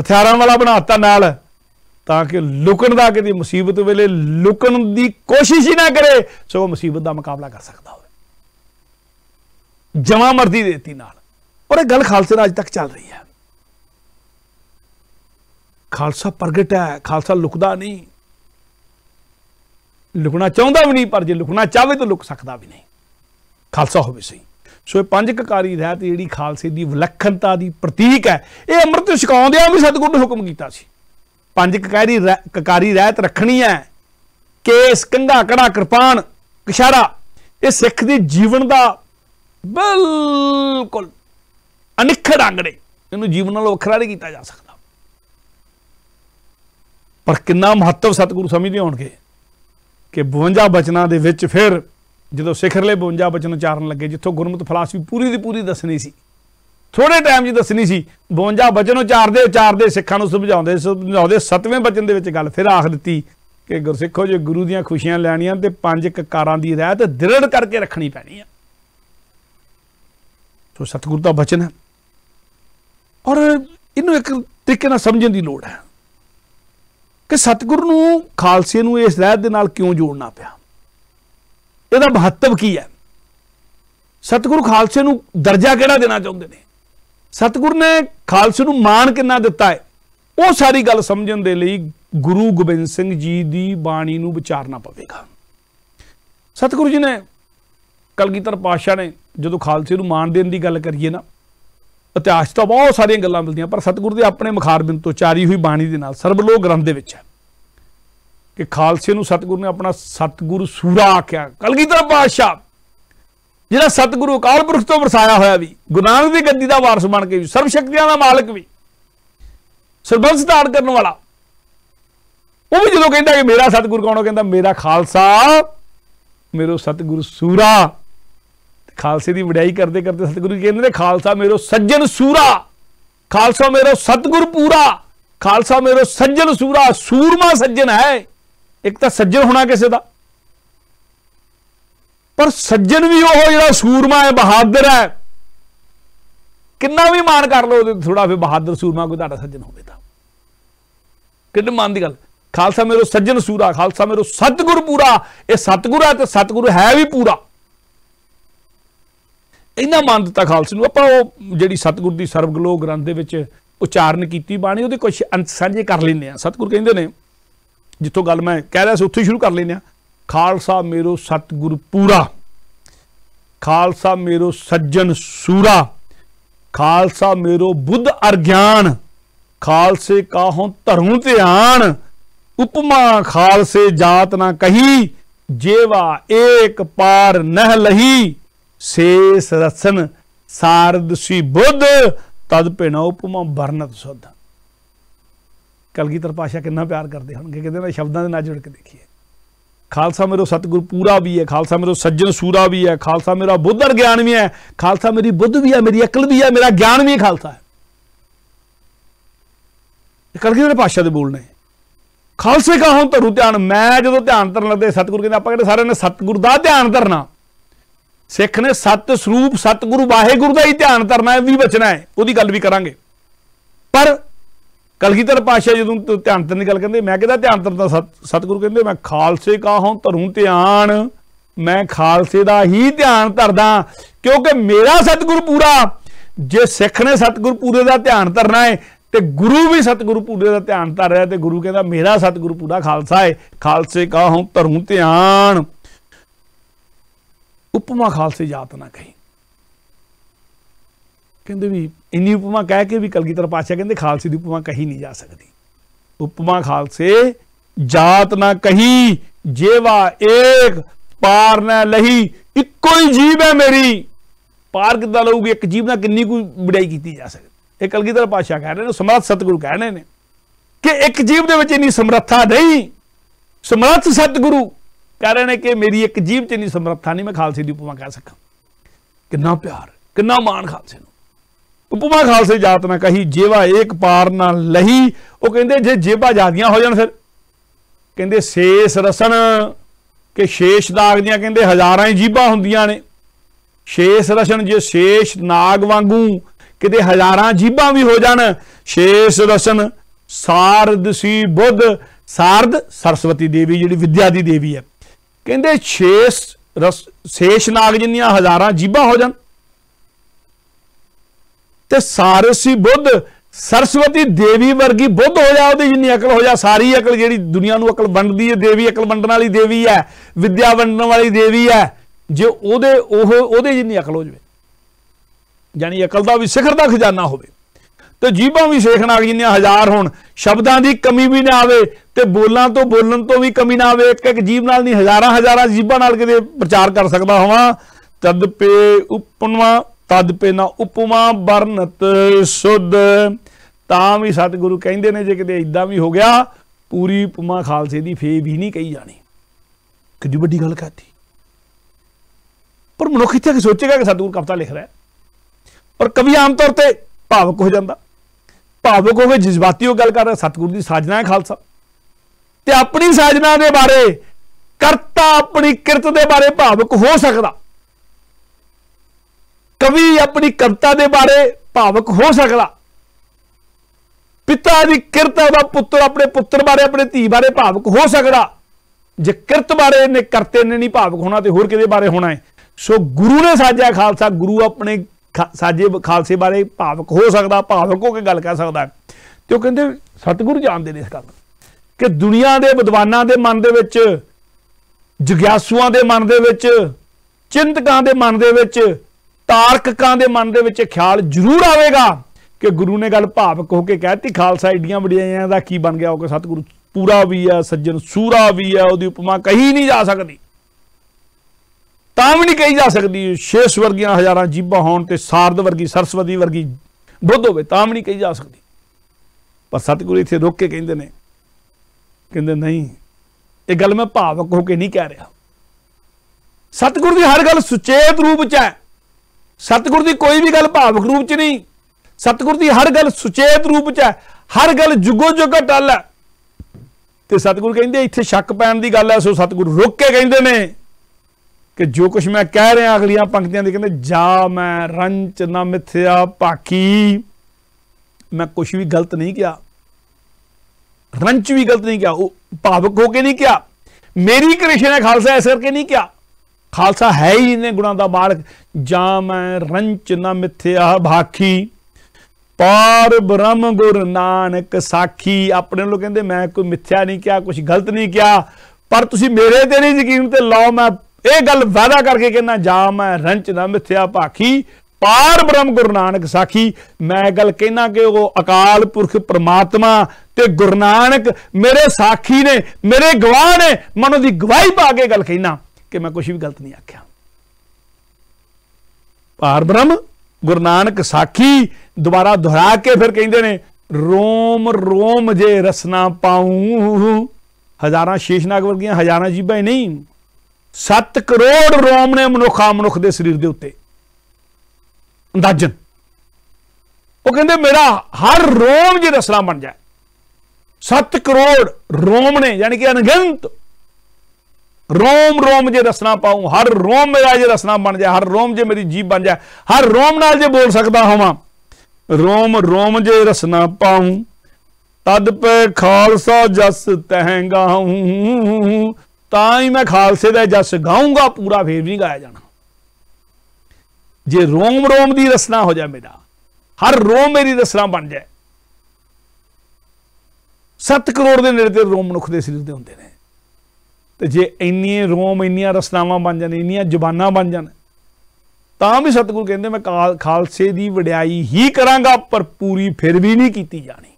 ਹਥਿਆਰਾਂ ਵਾਲਾ ਬਣਾਤਾ ਨਾਲ ਤਾਂ ਕਿ ਲੁਕਣ ਦਾ ਕਿਤੇ ਮੁਸੀਬਤ ਵੇਲੇ ਲੁਕਣ ਦੀ ਕੋਸ਼ਿਸ਼ ਹੀ ਨਾ ਕਰੇ ਸੋ ਮੁਸੀਬਤ ਦਾ ਮੁਕਾਬਲਾ ਕਰ ਸਕਦਾ ਹੋਵੇ ਜਮਾ ਮਰਦੀ ਦੇਤੀ ਨਾਲ ਔਰ ਇਹ ਗੱਲ ਖਾਲਸੇ ਦਾ ਅੱਜ ਤੱਕ ਚੱਲ ਰਹੀ ਹੈ ਖਾਲਸਾ ਪ੍ਰਗਟ ਹੈ ਖਾਲਸਾ ਲੁਕਦਾ ਨਹੀਂ ਲੁਕਣਾ ਚਾਹੁੰਦਾ ਵੀ ਨਹੀਂ ਪਰ ਜੇ ਲੁਕਣਾ ਚਾਹਵੇ ਤਾਂ ਲੁਕ ਸਕਦਾ ਵੀ ਨਹੀਂ ਖਾਲਸਾ ਹੋਵੇ ਸਹੀ ਸੋ ਇਹ ਪੰਜ ਕਕਾਰੀ ਰਹਿਤ ਜਿਹੜੀ ਖਾਲਸੇ ਦੀ ਵਿਲੱਖਣਤਾ ਦੀ ਪ੍ਰਤੀਕ ਹੈ ਇਹ ਅੰਮ੍ਰਿਤ ਛਕਾਉਂਦਿਆਂ ਵੀ ਸਤਗੁਰੂ ਨੇ ਹੁਕਮ ਕੀਤਾ ਸੀ ਪੰਜ ਕਕਾਰੀ ਕਕਾਰੀ ਰਹਿਤ ਰੱਖਣੀ ਹੈ ਕੇਸ ਕੰਗਾ ਕੜਾ ਕਿਰਪਾਨ ਕਿਸ਼ਾਰਾ ਇਹ ਸਿੱਖ ਦੇ ਜੀਵਨ ਦਾ ਬਿਲਕੁਲ ਅਨਿਖੜ ਰੰਗ ਨੇ ਇਹਨੂੰ ਜੀਵਨ ਨਾਲ ਵੱਖਰਾ ਨਹੀਂ ਕੀਤਾ ਜਾ ਸਕਦਾ ਪਰ ਕਿੰਨਾ ਮਹੱਤਵ ਸਤਿਗੁਰੂ ਸਮਝਦੇ ਹੋਣਗੇ ਕਿ 52 ਬਚਨਾਂ ਦੇ ਵਿੱਚ ਫਿਰ ਜਦੋਂ ਸਿਖਰਲੇ 52 ਬਚਨ ਉਚਾਰਨ ਲੱਗੇ ਜਿੱਥੋਂ ਗੁਰਮਤਿ ਫਲਸਫੀ ਪੂਰੀ ਦੀ ਪੂਰੀ ਦੱਸਣੀ ਸੀ ਥੋੜੇ ਟਾਈਮ ਜੀ ਦੱਸਣੀ ਸੀ 52 ਬਚਨ ਉਚਾਰਦੇ ਉਚਾਰਦੇ ਸਿੱਖਾਂ ਨੂੰ ਸਮਝਾਉਂਦੇ ਸਮਝਾਉਂਦੇ 7ਵੇਂ ਬਚਨ ਦੇ ਵਿੱਚ ਗੱਲ ਫਿਰ ਆਖ ਦਿੱਤੀ ਕਿ ਗੁਰਸਿੱਖੋ ਜੇ ਗੁਰੂ ਦੀਆਂ ਖੁਸ਼ੀਆਂ ਲੈਣੀਆਂ ਤੇ ਪੰਜ ਕਕਾਰਾਂ ਦੀ ਰਹਿਤ ਦ੍ਰਿੜ ਕਰਕੇ ਰੱਖਣੀ ਪੈਣੀ ਆ ਸੋ ਸਤਿਗੁਰੂ ਦਾ ਬਚਨ ਹੈ ਔਰ ਇਹਨੂੰ ਇੱਕ ਤਰੀਕੇ ਨਾਲ ਸਮਝਣ ਦੀ ਲੋੜ ਹੈ ਕਿ ਸਤਿਗੁਰੂ ਨੂੰ ਖਾਲਸੇ ਨੂੰ ਇਸ ਰਹਿਤ ਦੇ ਨਾਲ ਕਿਉਂ ਜੋੜਨਾ ਪਿਆ ਇਹਦਾ ਮਹੱਤਵ ਕੀ ਹੈ ਸਤਿਗੁਰੂ ਖਾਲਸੇ ਨੂੰ ਦਰਜਾ ਕਿਹੜਾ ਦੇਣਾ ਚਾਹੁੰਦੇ ਨੇ ਸਤਿਗੁਰ ਨੇ ਖਾਲਸੇ ਨੂੰ ਮਾਣ ਕਿੰਨਾ ਦਿੱਤਾ ਹੈ ਉਹ ਸਾਰੀ ਗੱਲ ਸਮਝਣ ਦੇ ਲਈ ਗੁਰੂ ਗੋਬਿੰਦ ਸਿੰਘ ਜੀ ਦੀ ਬਾਣੀ ਨੂੰ ਵਿਚਾਰਨਾ ਪਵੇਗਾ ਸਤਿਗੁਰੂ ਜੀ ਨੇ ਕਲਗੀਧਰ ਪਾਸ਼ਾ ਨੇ ਜਦੋਂ ਖਾਲਸੇ ਨੂੰ ਮਾਣ ਦੇਣ ਦੀ ਗੱਲ ਕਰੀਏ ਨਾ ਇਤਿਹਾਸ ਤੋਂ ਬਹੁਤ ਸਾਰੀਆਂ ਗੱਲਾਂ ਮਿਲਦੀਆਂ ਪਰ ਸਤਿਗੁਰੂ ਦੇ ਆਪਣੇ ਮੁਖਾਰਬਿੰਦ ਤੋਂ ਚਾਰੀ ਹੋਈ ਬਾਣੀ ਦੇ ਨਾਲ ਸਰਬਲੋਕ ਗ੍ਰੰਥ ਦੇ ਵਿੱਚ ਹੈ ਕਿ ਖਾਲਸੇ ਨੂੰ ਸਤਿਗੁਰੂ ਨੇ ਆਪਣਾ ਸਤਿਗੁਰੂ ਸੂਰਾ ਆਖਿਆ ਕਲਗੀਧਰ ਪਾਸ਼ਾ ਜਿਹੜਾ ਸਤਿਗੁਰੂ ਅਕਾਲ ਪੁਰਖ ਤੋਂ ਵਰਸਾਇਆ ਹੋਇਆ ਵੀ ਗੁਰੂ ਨਾਨਕ ਦੀ ਗੱਦੀ ਦਾ ਵਾਰਸ ਬਣ ਕੇ ਵੀ ਸਰਬ ਸ਼ਕਤੀਆਂ ਦਾ ਮਾਲਕ ਵੀ ਸਰਬੰਸ ਧਾਰ ਕਰਨ ਵਾਲਾ ਉਹ ਵੀ ਜਦੋਂ ਕਹਿੰਦਾ ਕਿ ਮੇਰਾ ਸਤਿਗੁਰੂ ਕੌਣ ਕਹਿੰਦਾ ਮੇਰਾ ਖਾਲਸਾ ਮੇਰੋ ਸਤਿਗੁਰੂ ਸੂਰਾ ਖਾਲਸੇ ਦੀ ਵਡਿਆਈ ਕਰਦੇ ਕਰਦੇ ਸਤਿਗੁਰੂ ਜੀ ਕਹਿੰਦੇ ਨੇ ਖਾਲਸਾ ਮੇਰੋ ਸੱਜਣ ਸੂਰਾ ਖਾਲਸਾ ਮੇਰੋ ਸਤਿਗੁਰ ਪੂਰਾ ਖਾਲਸਾ ਮੇਰੋ ਸੱਜਣ ਸੂਰਾ ਸੂਰਮਾ ਸੱਜਣ ਹੈ ਇੱਕ ਤਾਂ ਸੱਜਣ ਹੋਣਾ ਕਿਸੇ ਦਾ ਪਰ ਸੱਜਣ ਵੀ ਉਹ ਜਿਹੜਾ ਸੂਰਮਾ ਹੈ ਬਹਾਦਰ ਹੈ ਕਿੰਨਾ ਵੀ ਮਾਨ ਕਰ ਲੋ ਉਹਦੇ ਥੋੜਾ ਫੇ ਬਹਾਦਰ ਸੂਰਮਾ ਕੋਈ ਤੁਹਾਡਾ ਸੱਜਣ ਹੋਵੇ ਤਾਂ ਕਿੰਨੇ ਮਾਨ ਦੀ ਗੱਲ ਖਾਲਸਾ ਮੇਰੋ ਸੱਜਣ ਸੂਰਾ ਖਾਲਸਾ ਮੇਰੋ ਸਤਗੁਰ ਪੂਰਾ ਇਹ ਸਤਗੁਰ ਹੈ ਤੇ ਸਤਗੁਰ ਹੈ ਵੀ ਪੂਰਾ ਇਹਨਾਂ ਮੰਨ ਦਿੱਤਾ ਖਾਲਸੇ ਨੂੰ ਆਪਾਂ ਉਹ ਜਿਹੜੀ ਸਤਗੁਰ ਦੀ ਸਰਬਗਲੋ ਗ੍ਰੰਥ ਦੇ ਵਿੱਚ ਉਚਾਰਨ ਕੀਤੀ ਬਾਣੀ ਉਹਦੇ ਕੁਝ ਅੰਤ ਸਾਂਝੇ ਕਰ ਲੈਂਦੇ ਆ ਸਤਗੁਰ ਕਹਿੰਦੇ ਨੇ ਜਿੱਥੋਂ ਗੱਲ ਮੈਂ ਕਹਿ ਰਿਹਾ ਸੀ ਉੱਥੇ ਸ਼ੁਰੂ ਕਰ ਲੈਂਦੇ ਆ ਖਾਲਸਾ ਮੇਰੋ ਸਤਗੁਰ ਪੂਰਾ ਖਾਲਸਾ ਮੇਰੋ ਸੱਜਣ ਸੂਰਾ ਖਾਲਸਾ ਮੇਰੋ ਬੁੱਧ ਅਰਗਿਆਨ ਖਾਲਸੇ ਕਾਹੋਂ ਧਰੂ ਧਿਆਨ ਉਪਮਾ ਖਾਲਸੇ ਜਾਤ ਨਾ ਕਹੀ ਜੇਵਾ ਏਕ ਪਾਰ ਨਹ ਲਹੀ ਸੇਸ ਰਸਨ ਸਾਰਦ ਸੀ ਬੁੱਧ ਤਦ ਭਿਣਾ ਉਪਮਾ ਵਰਨਤ ਸੁਧ ਕਲਗੀਧਰ ਪਾਸ਼ਾ ਕਿੰਨਾ ਪਿਆਰ ਕਰਦੇ ਕਿ ਕਿਤੇ ਨਾ ਸ਼ਬਦਾਂ ਦੇ ਨਾਲ ਜੁੜ ਕੇ ਦੇਖੀਏ ਖਾਲਸਾ ਮੇਰਾ ਸਤਿਗੁਰੂ ਪੂਰਾ ਵੀ ਹੈ ਖਾਲਸਾ ਮੇਰਾ ਸੱਜਣ ਸੂਰਾ ਵੀ ਹੈ ਖਾਲਸਾ ਮੇਰਾ ਬੁੱਧਰ ਗਿਆਨ ਵੀ ਹੈ ਖਾਲਸਾ ਮੇਰੀ ਬੁੱਧ ਵੀ ਹੈ ਮੇਰੀ ਅਕਲ ਵੀ ਹੈ ਮੇਰਾ ਗਿਆਨ ਵੀ ਖਾਲਸਾ ਹੈ ਇਹ ਕਰਕੇ ਉਹਨੇ ਪਾਸ਼ਾ ਦੇ ਬੋਲਨੇ ਖਾਲਸੇ ਕਾ ਹੁਣ ਧਰੂ ਧਿਆਨ ਮੈਂ ਜਦੋਂ ਧਿਆਨ ਧਰਨ ਲੱਗਦੇ ਸਤਿਗੁਰੂ ਕਹਿੰਦੇ ਆਪਾਂ ਕਹਿੰਦੇ ਸਾਰਿਆਂ ਨੇ ਸਤਿਗੁਰੂ ਦਾ ਧਿਆਨ ਧਰਨਾ ਸਿੱਖ ਨੇ ਸਤ ਸਰੂਪ ਸਤਿਗੁਰੂ ਵਾਹਿਗੁਰੂ ਦਾ ਹੀ ਧਿਆਨ ਧਰਨਾ ਹੈ ਵੀ ਬਚਣਾ ਹੈ ਉਹਦੀ ਗੱਲ ਵੀ ਕਰਾਂਗੇ ਪਰ ਕਲਗੀਧਰ ਪਾਸ਼ਾ ਜਦੋਂ ਧਿਆਨ ਤਨ ਦੀ ਗੱਲ ਕਹਿੰਦੇ ਮੈਂ ਕਹਿੰਦਾ ਧਿਆਨ ਤਨ ਦਾ ਸਤਿਗੁਰੂ ਕਹਿੰਦੇ ਮੈਂ ਖਾਲਸੇ ਕਾ ਹਾਂ ਧਰੂ ਧਿਆਨ ਮੈਂ ਖਾਲਸੇ ਦਾ ਹੀ ਧਿਆਨ ਧਰਦਾ ਕਿਉਂਕਿ ਮੇਰਾ ਸਤਿਗੁਰੂ ਪੂਰਾ ਜੇ ਸਿੱਖ ਨੇ ਸਤਿਗੁਰੂ ਪੂਰੇ ਦਾ ਧਿਆਨ ਧਰਨਾ ਹੈ ਤੇ ਗੁਰੂ ਵੀ ਸਤਿਗੁਰੂ ਪੂਰੇ ਦਾ ਧਿਆਨ ਧਰ ਰਿਹਾ ਤੇ ਗੁਰੂ ਕਹਿੰਦਾ ਮੇਰਾ ਸਤਿਗੁਰੂ ਪੂਰਾ ਖਾਲਸਾ ਹੈ ਖਾਲਸੇ ਕਾ ਹਾਂ ਧਰੂ ਧਿਆਨ ਉਪਮਾ ਖਾਲਸੇ ਜਾਤ ਨਾ ਕਹੀ ਕਹਿੰਦੇ ਵੀ ਇੰਨੀ ਉਪਮਾ ਕਹਿ ਕੇ ਵੀ ਕਲਗੀਧਰ ਪਾਤਸ਼ਾਹ ਕਹਿੰਦੇ ਖਾਲਸੇ ਦੀ ਉਪਮਾ ਕਹੀ ਨਹੀਂ ਜਾ ਸਕਦੀ ਉਪਮਾ ਖਾਲਸੇ ਜਾਤ ਨਾ ਕਹੀ ਜੇਵਾ ਇੱਕ ਪਾਰ ਨਾ ਲਹੀ ਇੱਕੋ ਹੀ ਜੀਵ ਹੈ ਮੇਰੀ ਪਾਰ ਕਿਦਾਂ ਲਊਗੀ ਇੱਕ ਜੀਵ ਨਾਲ ਕਿੰਨੀ ਕੋਈ ਬੜਾਈ ਕੀਤੀ ਜਾ ਸਕਦੀ ਇਹ ਕਲਗੀਧਰ ਪਾਤਸ਼ਾਹ ਕਹਿ ਰਹੇ ਨੇ ਸਮਰੱਥ ਸਤਿਗੁਰੂ ਕਹਿ ਰਹੇ ਨੇ ਕਿ ਇੱਕ ਜੀਵ ਦੇ ਵਿੱਚ ਇੰਨੀ ਸਮਰੱਥਾ ਨਹੀਂ ਸਮਰੱਥ ਸਤਿਗੁਰੂ ਕਹਿ ਰਹੇ ਨੇ ਕਿ ਮੇਰੀ ਇੱਕ ਜੀਵ 'ਚ ਇੰਨੀ ਸਮਰੱਥਾ ਨਹੀਂ ਮੈਂ ਖਾਲਸੇ ਦੀ ਉਪਮਾ ਕਹਿ ਸਕਾਂ ਕਿੰਨਾ ਪਿਆਰ ਕਿੰਨਾ ਮਾਣ ਖਾਲਸੇ ਨੂੰ ਉਪਮਾ ਖਾਲਸੇ ਜਾਤ ਨਾ ਕਹੀ ਜੇਵਾ ਏਕ ਪਾਰ ਨਾ ਲਹੀ ਉਹ ਕਹਿੰਦੇ ਜੇ ਜੇਬਾ ਜਾਦੀਆਂ ਹੋ ਜਾਣ ਫਿਰ ਕਹਿੰਦੇ ਸੇਸ ਰਸਣ ਕਿ ਸ਼ੇਸ਼ ਨਾਗ ਦੀਆਂ ਕਹਿੰਦੇ ਹਜ਼ਾਰਾਂ ਹੀ ਜੀਬਾਂ ਹੁੰਦੀਆਂ ਨੇ ਸ਼ੇਸ਼ ਰਸਣ ਜੇ ਸ਼ੇਸ਼ ਨਾਗ ਵਾਂਗੂ ਕਿਤੇ ਹਜ਼ਾਰਾਂ ਜੀਬਾਂ ਵੀ ਹੋ ਜਾਣ ਸ਼ੇਸ਼ ਰਸਣ ਸਾਰਦ ਸੀ ਬੁੱਧ ਸਾਰਦ ਸਰਸਵਤੀ ਦੇਵੀ ਜਿਹੜੀ ਵਿਦਿਆ ਦੀ ਦੇਵੀ ਹੈ ਕਹਿੰਦੇ ਸ਼ੇਸ਼ ਸ਼ੇਸ਼ ਨਾਗ ਜਿੰਨੀਆਂ ਹਜ਼ਾਰਾਂ ਜੀਬਾਂ ਹੋ ਜਾਣ ਤੇ ਸਾਰਸੀ ਬੁੱਧ ਸਰਸਵਤੀ ਦੇਵੀ ਵਰਗੀ ਬੁੱਧ ਹੋ ਜਾ ਉਹਦੀ ਜਿੰਨੀ ਅਕਲ ਹੋ ਜਾ ਸਾਰੀ ਅਕਲ ਜਿਹੜੀ ਦੁਨੀਆ ਨੂੰ ਅਕਲ ਵੰਡਦੀ ਹੈ ਦੇਵੀ ਅਕਲ ਵੰਡਣ ਵਾਲੀ ਦੇਵੀ ਹੈ ਵਿਦਿਆ ਵੰਡਣ ਵਾਲੀ ਦੇਵੀ ਹੈ ਜੇ ਉਹਦੇ ਉਹ ਉਹਦੇ ਜਿੰਨੀ ਅਕਲ ਹੋ ਜਵੇ ਯਾਨੀ ਅਕਲ ਦਾ ਵੀ ਸਿਖਰ ਦਾ ਖਜ਼ਾਨਾ ਹੋਵੇ ਤੇ ਜੀਭਾਂ ਵੀ ਸੇਖਣ ਆ ਜਿੰਨੀਆਂ ਹਜ਼ਾਰ ਹੋਣ ਸ਼ਬਦਾਂ ਦੀ ਕਮੀ ਵੀ ਨਾ ਆਵੇ ਤੇ ਬੋਲਾਂ ਤੋਂ ਬੋਲਣ ਤੋਂ ਵੀ ਕਮੀ ਨਾ ਆਵੇ ਇੱਕ ਇੱਕ ਜੀਬ ਨਾਲ ਨਹੀਂ ਹਜ਼ਾਰਾਂ ਹਜ਼ਾਰਾਂ ਜੀਬਾਂ ਨਾਲ ਕਿਤੇ ਪ੍ਰਚਾਰ ਕਰ ਸਕਦਾ ਹੋਵਾਂ ਤਦ ਪੇ ਉਪਨਵਾ ਤਦ ਪੈਨਾ ਉਪਮਾ ਵਰਨਤ ਸੁਧ ਤਾਂ ਵੀ ਸਤਿਗੁਰੂ ਕਹਿੰਦੇ ਨੇ ਜੇ ਕਿਤੇ ਇਦਾਂ ਵੀ ਹੋ ਗਿਆ ਪੂਰੀ ਉਪਮਾ ਖਾਲਸੇ ਦੀ ਫੇ ਵੀ ਨਹੀਂ ਕਹੀ ਜਾਣੀ ਕਿੰਨੀ ਵੱਡੀ ਗੱਲ ਕਰਤੀ ਪਰ ਮਨੁੱਖ ਇੱਥੇ ਕਿ ਸੋਚੇਗਾ ਕਿ ਸਤਿਗੁਰੂ ਕਵਤਾ ਲਿਖ ਰਿਹਾ ਪਰ ਕਵੀ ਆਮ ਤੌਰ ਤੇ ਭਾਵਕ ਹੋ ਜਾਂਦਾ ਭਾਵਕ ਹੋ ਕੇ ਜਜ਼ਬਾਤੀ ਉਹ ਗੱਲ ਕਰ ਰਿਹਾ ਸਤਿਗੁਰੂ ਦੀ ਸਾਜਨਾ ਹੈ ਖਾਲਸਾ ਤੇ ਆਪਣੀ ਸਾਜਨਾ ਦੇ ਬਾਰੇ ਕਰਤਾ ਆਪਣੀ ਕਿਰਤ ਦੇ ਬਾਰੇ ਭਾਵਕ ਹੋ ਸਕਦਾ ਕਵੀ ਆਪਣੀ ਕਵਿਤਾ ਦੇ ਬਾਰੇ ਭਾਵਕ ਹੋ ਸਕਦਾ ਪਿਤਾ ਦੀ ਕਿਰਤ ਦਾ ਪੁੱਤਰ ਆਪਣੇ ਪੁੱਤਰ ਬਾਰੇ ਆਪਣੇ ਧੀ ਬਾਰੇ ਭਾਵਕ ਹੋ ਸਕਦਾ ਜੇ ਕਿਰਤ ਬਾਰੇ ਨੇ ਕਰਤੇ ਨੇ ਨਹੀਂ ਭਾਵਕ ਹੋਣਾ ਤੇ ਹੋਰ ਕਿਹਦੇ ਬਾਰੇ ਹੋਣਾ ਹੈ ਸੋ ਗੁਰੂ ਨੇ ਸਾਜਿਆ ਖਾਲਸਾ ਗੁਰੂ ਆਪਣੇ ਸਾਜੇ ਖਾਲਸੇ ਬਾਰੇ ਭਾਵਕ ਹੋ ਸਕਦਾ ਭਾਵਕ ਹੋ ਕੇ ਗੱਲ ਕਰ ਸਕਦਾ ਤੇ ਉਹ ਕਹਿੰਦੇ ਸਤਿਗੁਰੂ ਜਾਣਦੇ ਨੇ ਇਸ ਗੱਲ ਕਿ ਦੁਨੀਆ ਦੇ ਵਿਦਵਾਨਾਂ ਦੇ ਮਨ ਦੇ ਵਿੱਚ ਜਗਿਆਸੂਆਂ ਦੇ ਮਨ ਦੇ ਵਿੱਚ ਚਿੰਤਕਾਂ ਦੇ ਮਨ ਦੇ ਵਿੱਚ ਤਾਰਕਕਾਂ ਦੇ ਮਨ ਦੇ ਵਿੱਚ ਖਿਆਲ ਜ਼ਰੂਰ ਆਵੇਗਾ ਕਿ ਗੁਰੂ ਨੇ ਗੱਲ ਭਾਵਕ ਹੋ ਕੇ ਕਹਿਤੀ ਖਾਲਸਾ ਏਡੀਆਂ ਵਡਿਆਈਆਂ ਦਾ ਕੀ ਬਣ ਗਿਆ ਉਹ ਕਿ ਸਤਿਗੁਰੂ ਪੂਰਾ ਵੀ ਆ ਸੱਜਣ ਸੂਰਾ ਵੀ ਆ ਉਹਦੀ ਉਪਮਾ ਕਹੀ ਨਹੀਂ ਜਾ ਸਕਦੀ ਤਾਂ ਵੀ ਨਹੀਂ ਕਹੀ ਜਾ ਸਕਦੀ ਸ਼ੇਸ਼ ਵਰਗੀਆਂ ਹਜ਼ਾਰਾਂ ਜੀਬਾਂ ਹੋਣ ਤੇ ਸਾਰਦ ਵਰਗੀ ਸਰਸਵਤੀ ਵਰਗੀ ਬੁੱਧ ਹੋਵੇ ਤਾਂ ਵੀ ਨਹੀਂ ਕਹੀ ਜਾ ਸਕਦੀ ਪਰ ਸਤਿਗੁਰੂ ਇੱਥੇ ਰੋਕ ਕੇ ਕਹਿੰਦੇ ਨੇ ਕਹਿੰਦੇ ਨਹੀਂ ਇਹ ਗੱਲ ਮੈਂ ਭਾਵਕ ਹੋ ਕੇ ਨਹੀਂ ਕਹਿ ਰਿਹਾ ਸਤਿਗੁਰੂ ਦੀ ਹਰ ਗੱਲ ਸੁਚੇਤ ਰੂਪ ਚ ਹੈ ਸਤਿਗੁਰ ਦੀ ਕੋਈ ਵੀ ਗੱਲ ਭਾਵਕ ਰੂਪ 'ਚ ਨਹੀਂ ਸਤਿਗੁਰ ਦੀ ਹਰ ਗੱਲ ਸੁਚੇਤ ਰੂਪ 'ਚ ਹੈ ਹਰ ਗੱਲ ਜੁਗੋ ਜੁਗ ਟਲ ਹੈ ਤੇ ਸਤਿਗੁਰ ਕਹਿੰਦੇ ਇੱਥੇ ਸ਼ੱਕ ਪੈਣ ਦੀ ਗੱਲ ਹੈ ਸੋ ਸਤਿਗੁਰ ਰੁੱਕ ਕੇ ਕਹਿੰਦੇ ਨੇ ਕਿ ਜੋ ਕੁਝ ਮੈਂ ਕਹਿ ਰਿਹਾ ਅਗਲੀਆਂ ਪੰਕਤੀਆਂ ਦੇ ਕਹਿੰਦੇ ਜਾ ਮੈਂ ਰੰਚ ਨਾ ਮਿਥਿਆ ਭਾਕੀ ਮੈਂ ਕੁਝ ਵੀ ਗਲਤ ਨਹੀਂ ਕਿਹਾ ਰੰਚ ਵੀ ਗਲਤ ਨਹੀਂ ਕਿਹਾ ਉਹ ਭਾਵਕ ਹੋ ਕੇ ਨਹੀਂ ਕਿਹਾ ਮੇਰੀ ਕ੍ਰਿਸ਼ਨ ਹੈ ਖਾਲਸਾ ਐਸਰ ਕਰਕੇ ਨਹੀਂ ਕਿਹਾ ਖਾਲਸਾ ਹੈ ਹੀ ਇਹਨੇ ਗੁਣਾ ਦਾ ਮਾਲਕ ਜਾਂ ਮੈਂ ਰੰਚ ਨਾ ਮਿੱਥਿਆ ਭਾਖੀ ਪਾਰ ਬ੍ਰਹਮ ਗੁਰ ਨਾਨਕ ਸਾਖੀ ਆਪਣੇ ਨੂੰ ਕਹਿੰਦੇ ਮੈਂ ਕੋਈ ਮਿੱਥਿਆ ਨਹੀਂ ਕਿਹਾ ਕੁਝ ਗਲਤ ਨਹੀਂ ਕਿਹਾ ਪਰ ਤੁਸੀਂ ਮੇਰੇ ਤੇ ਨਹੀਂ ਯਕੀਨ ਤੇ ਲਾਓ ਮੈਂ ਇਹ ਗੱਲ ਵਾਦਾ ਕਰਕੇ ਕਹਿੰਦਾ ਜਾਂ ਮੈਂ ਰੰਚ ਨਾ ਮਿੱਥਿਆ ਭਾਖੀ ਪਾਰ ਬ੍ਰਹਮ ਗੁਰੂ ਨਾਨਕ ਸਾਖੀ ਮੈਂ ਗੱਲ ਕਹਿਣਾ ਕਿ ਉਹ ਅਕਾਲ ਪੁਰਖ ਪ੍ਰਮਾਤਮਾ ਤੇ ਗੁਰੂ ਨਾਨਕ ਮੇਰੇ ਸਾਖੀ ਨੇ ਮੇਰੇ ਗਵਾਹ ਨੇ ਮਨੋਂ ਦੀ ਗਵਾਹੀ ਪਾ ਕੇ ਗੱਲ ਕਹਿਣਾ कि मैं कुछ भी गलत नहीं आख्या पार ब्रह्म गुरु नानक साखी दोबारा दोहरा के फिर कहें रोम रोम जे रसना पाऊ हजार शेषनाग नाग वर्गिया हजार जीबा ही नहीं सत करोड़ रोम ने मनुखा मनुख के शरीर के उजन वह कहते मेरा हर रोम जे रसना बन जाए सत करोड़ रोम ने यानी कि अनगिनत ਰੋਮ ਰੋਮ ਜੇ ਰਸਨਾ ਪਾਉ ਹਰ ਰੋਮ ਮੇਰਾ ਜੇ ਰਸਨਾ ਬਣ ਜਾ ਹਰ ਰੋਮ ਜੇ ਮੇਰੀ ਜੀਬ ਬਣ ਜਾ ਹਰ ਰੋਮ ਨਾਲ ਜੇ ਬੋਲ ਸਕਦਾ ਹੋਵਾਂ ਰੋਮ ਰੋਮ ਜੇ ਰਸਨਾ ਪਾਉ ਤਦ ਪੈ ਖਾਲਸਾ ਜਸ ਤਹਿ ਤਾਂ ਹੀ ਮੈਂ ਖਾਲਸੇ ਦਾ ਜਸ ਗਾਉਂਗਾ ਪੂਰਾ ਫੇਰ ਵੀ ਗਾਇਆ ਜਾਣਾ ਜੇ ਰੋਮ ਰੋਮ ਦੀ ਰਸਨਾ ਹੋ ਜਾ ਮੇਰਾ ਹਰ ਰੋਮ ਮੇਰੀ ਰਸਨਾ ਬਣ ਜਾਏ 7 ਕਰੋੜ ਦੇ ਨੇੜੇ ਤੇ ਰੋਮ ਮਨੁੱਖ ਦੇ ਸਰੀਰ ਦੇ ਹੁੰਦੇ ਨੇ ਤੇ ਜੇ ਇੰਨੀ ਰੋਮ ਇੰਨੀਆਂ ਰਸਨਾਵਾਂ ਬਣ ਜਾਣ ਇੰਨੀਆਂ ਜ਼ੁਬਾਨਾਂ ਬਣ ਜਾਣ ਤਾਂ ਵੀ ਸਤਿਗੁਰੂ ਕਹਿੰਦੇ ਮੈਂ ਖਾਲਸੇ ਦੀ ਵਡਿਆਈ ਹੀ ਕਰਾਂਗਾ ਪਰ ਪੂਰੀ ਫਿਰ ਵੀ ਨਹੀਂ ਕੀਤੀ ਜਾਣੀ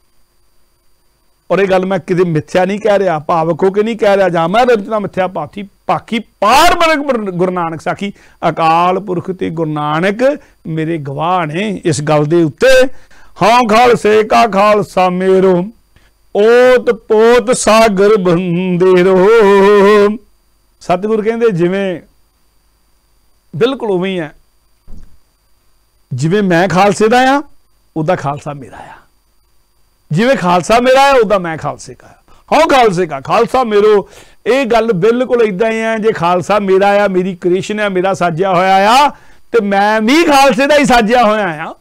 ਔਰ ਇਹ ਗੱਲ ਮੈਂ ਕਿਤੇ ਮਿੱਥਿਆ ਨਹੀਂ ਕਹਿ ਰਿਹਾ ਭਾਵਕ ਹੋ ਕੇ ਨਹੀਂ ਕਹਿ ਰਿਹਾ ਜਾਂ ਮੈਂ ਰਚਨਾ ਮਿੱਥਿਆ ਪਾਥੀ ਪਾਕੀ ਪਾਰ ਬਰਗ ਗੁਰੂ ਨਾਨਕ ਸਾਖੀ ਅਕਾਲ ਪੁਰਖ ਤੇ ਗੁਰੂ ਨਾਨਕ ਮੇਰੇ ਗਵਾਹ ਨੇ ਇਸ ਗੱਲ ਦੇ ਉੱਤੇ ਹਾਂ ਖਾਲਸੇ ਕਾ ਖਾਲਸਾ ਮੇਰੋ ਓਤ ਪੋਤ ਸਾਗਰ ਬੰਦੇ ਰੋ ਸਤਿਗੁਰ ਕਹਿੰਦੇ ਜਿਵੇਂ ਬਿਲਕੁਲ ਉਵੇਂ ਹੀ ਆ ਜਿਵੇਂ ਮੈਂ ਖਾਲਸੇ ਦਾ ਆ ਉਹਦਾ ਖਾਲਸਾ ਮੇਰਾ ਆ ਜਿਵੇਂ ਖਾਲਸਾ ਮੇਰਾ ਆ ਉਹਦਾ ਮੈਂ ਖਾਲਸੇ ਦਾ ਹਾਂ ਖਾਲਸੇ ਦਾ ਖਾਲਸਾ ਮੇਰੋ ਇਹ ਗੱਲ ਬਿਲਕੁਲ ਇਦਾਂ ਹੀ ਆ ਜੇ ਖਾਲਸਾ ਮੇਰਾ ਆ ਮੇਰੀ ਕ੍ਰਿਸ਼ਨ ਆ ਮੇਰਾ ਸਾਜਿਆ ਹੋਇਆ ਆ ਤੇ ਮੈਂ ਵੀ ਖਾਲਸੇ ਦਾ ਹੀ ਸਾਜਿਆ ਹੋਇਆ ਆ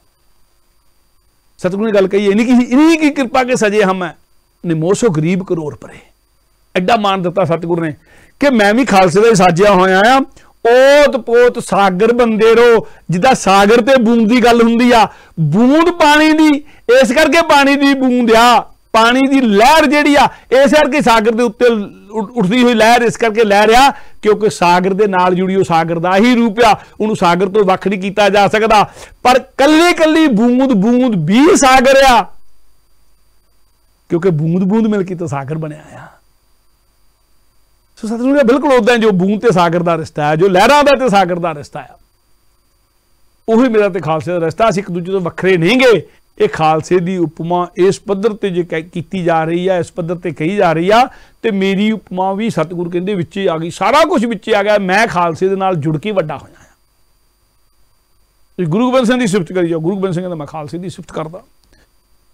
ਸਤਿਗੁਰ ਨੇ ਗੱਲ ਕਹੀ ਇਹ ਨਹੀਂ ਕਿ ਇਨੀ ਕੀ ਕਿਰਪਾ ਕੇ ਸਜੇ ਹਮ ਹੈ ਨਿਮੋਸ਼ੋ ਗਰੀਬ ਕਰੋੜ ਪਰੇ ਐਡਾ ਮਾਨ ਦਿੱਤਾ ਸਤਿਗੁਰ ਨੇ ਕਿ ਮੈਂ ਵੀ ਖਾਲਸੇ ਦਾ ਸਾਜਿਆ ਹੋਇਆ ਆ ਓਤ ਪੋਤ ਸਾਗਰ ਬੰਦੇ ਰੋ ਜਿੱਦਾਂ ਸਾਗਰ ਤੇ ਬੂੰਦ ਦੀ ਗੱਲ ਹੁੰਦੀ ਆ ਬੂੰਦ ਪਾਣੀ ਦੀ ਇਸ ਕਰਕੇ ਪਾਣੀ ਦੀ ਬੂੰਦ ਆ ਪਾਣੀ ਦੀ ਲਹਿਰ ਜਿਹੜੀ ਆ ਇਸ ਕਰਕੇ ਸਾਗਰ ਦੇ ਉੱਤੇ ਉੱਠਦੀ ਹੋਈ ਲਹਿਰ ਇਸ ਕਰਕੇ ਲਹਿਰ ਆ ਕਿਉਂਕਿ ਸਾਗਰ ਦੇ ਨਾਲ ਜੁੜੀ ਉਹ ਸਾਗਰ ਦਾ ਹੀ ਰੂਪ ਆ ਉਹਨੂੰ ਸਾਗਰ ਤੋਂ ਵੱਖ ਨਹੀਂ ਕੀਤਾ ਜਾ ਸਕਦਾ ਪਰ ਕੱਲੀ ਕੱਲੀ ਬੂੰਦ ਬੂੰਦ ਵੀ ਸਾਗਰ ਆ ਕਿਉਂਕਿ ਬੂੰਦ-ਬੂੰਦ ਮਿਲ ਕੇ ਤਾਂ ਸਾਗਰ ਬਣਿਆ ਆ ਸੋ ਸਤਿਗੁਰੂ ਦਾ ਬਿਲਕੁਲ ਉਦਾਂ ਜੋ ਬੂੰਦ ਤੇ ਸਾਗਰ ਦਾ ਰਿਸ਼ਤਾ ਹੈ ਜੋ ਲਹਿਰਾਂ ਦਾ ਤੇ ਸਾਗਰ ਦਾ ਰਿਸ਼ਤਾ ਹੈ ਉਹੀ ਮੇਰਾ ਤੇ ਖਾਲਸੇ ਦਾ ਰਿਸ਼ਤਾ ਅਸੀਂ ਇੱਕ ਦੂਜੇ ਤੋਂ ਵੱਖਰੇ ਨਹੀਂਗੇ ਇਹ ਖਾਲਸੇ ਦੀ ਉਪਮਾ ਇਸ ਪੱਧਰ ਤੇ ਜੇ ਕੀਤੀ ਜਾ ਰਹੀ ਆ ਇਸ ਪੱਧਰ ਤੇ ਕਹੀ ਜਾ ਰਹੀ ਆ ਤੇ ਮੇਰੀ ਉਪਮਾ ਵੀ ਸਤਿਗੁਰ ਕਹਿੰਦੇ ਵਿੱਚ ਆ ਗਈ ਸਾਰਾ ਕੁਝ ਵਿੱਚ ਆ ਗਿਆ ਮੈਂ ਖਾਲਸੇ ਦੇ ਨਾਲ ਜੁੜ ਕੇ ਵੱਡਾ ਹੋਇਆ ਗੁਰੂ ਗੋਬਿੰਦ ਸਿੰਘ ਦੀ ਸਿਫਤ ਕਰੀ ਜਾਓ ਗੁਰੂ ਗੋਬਿੰਦ ਸਿੰਘ ਦਾ ਮੈਂ ਖਾਲਸੇ ਦੀ ਸਿਫਤ ਕਰਦਾ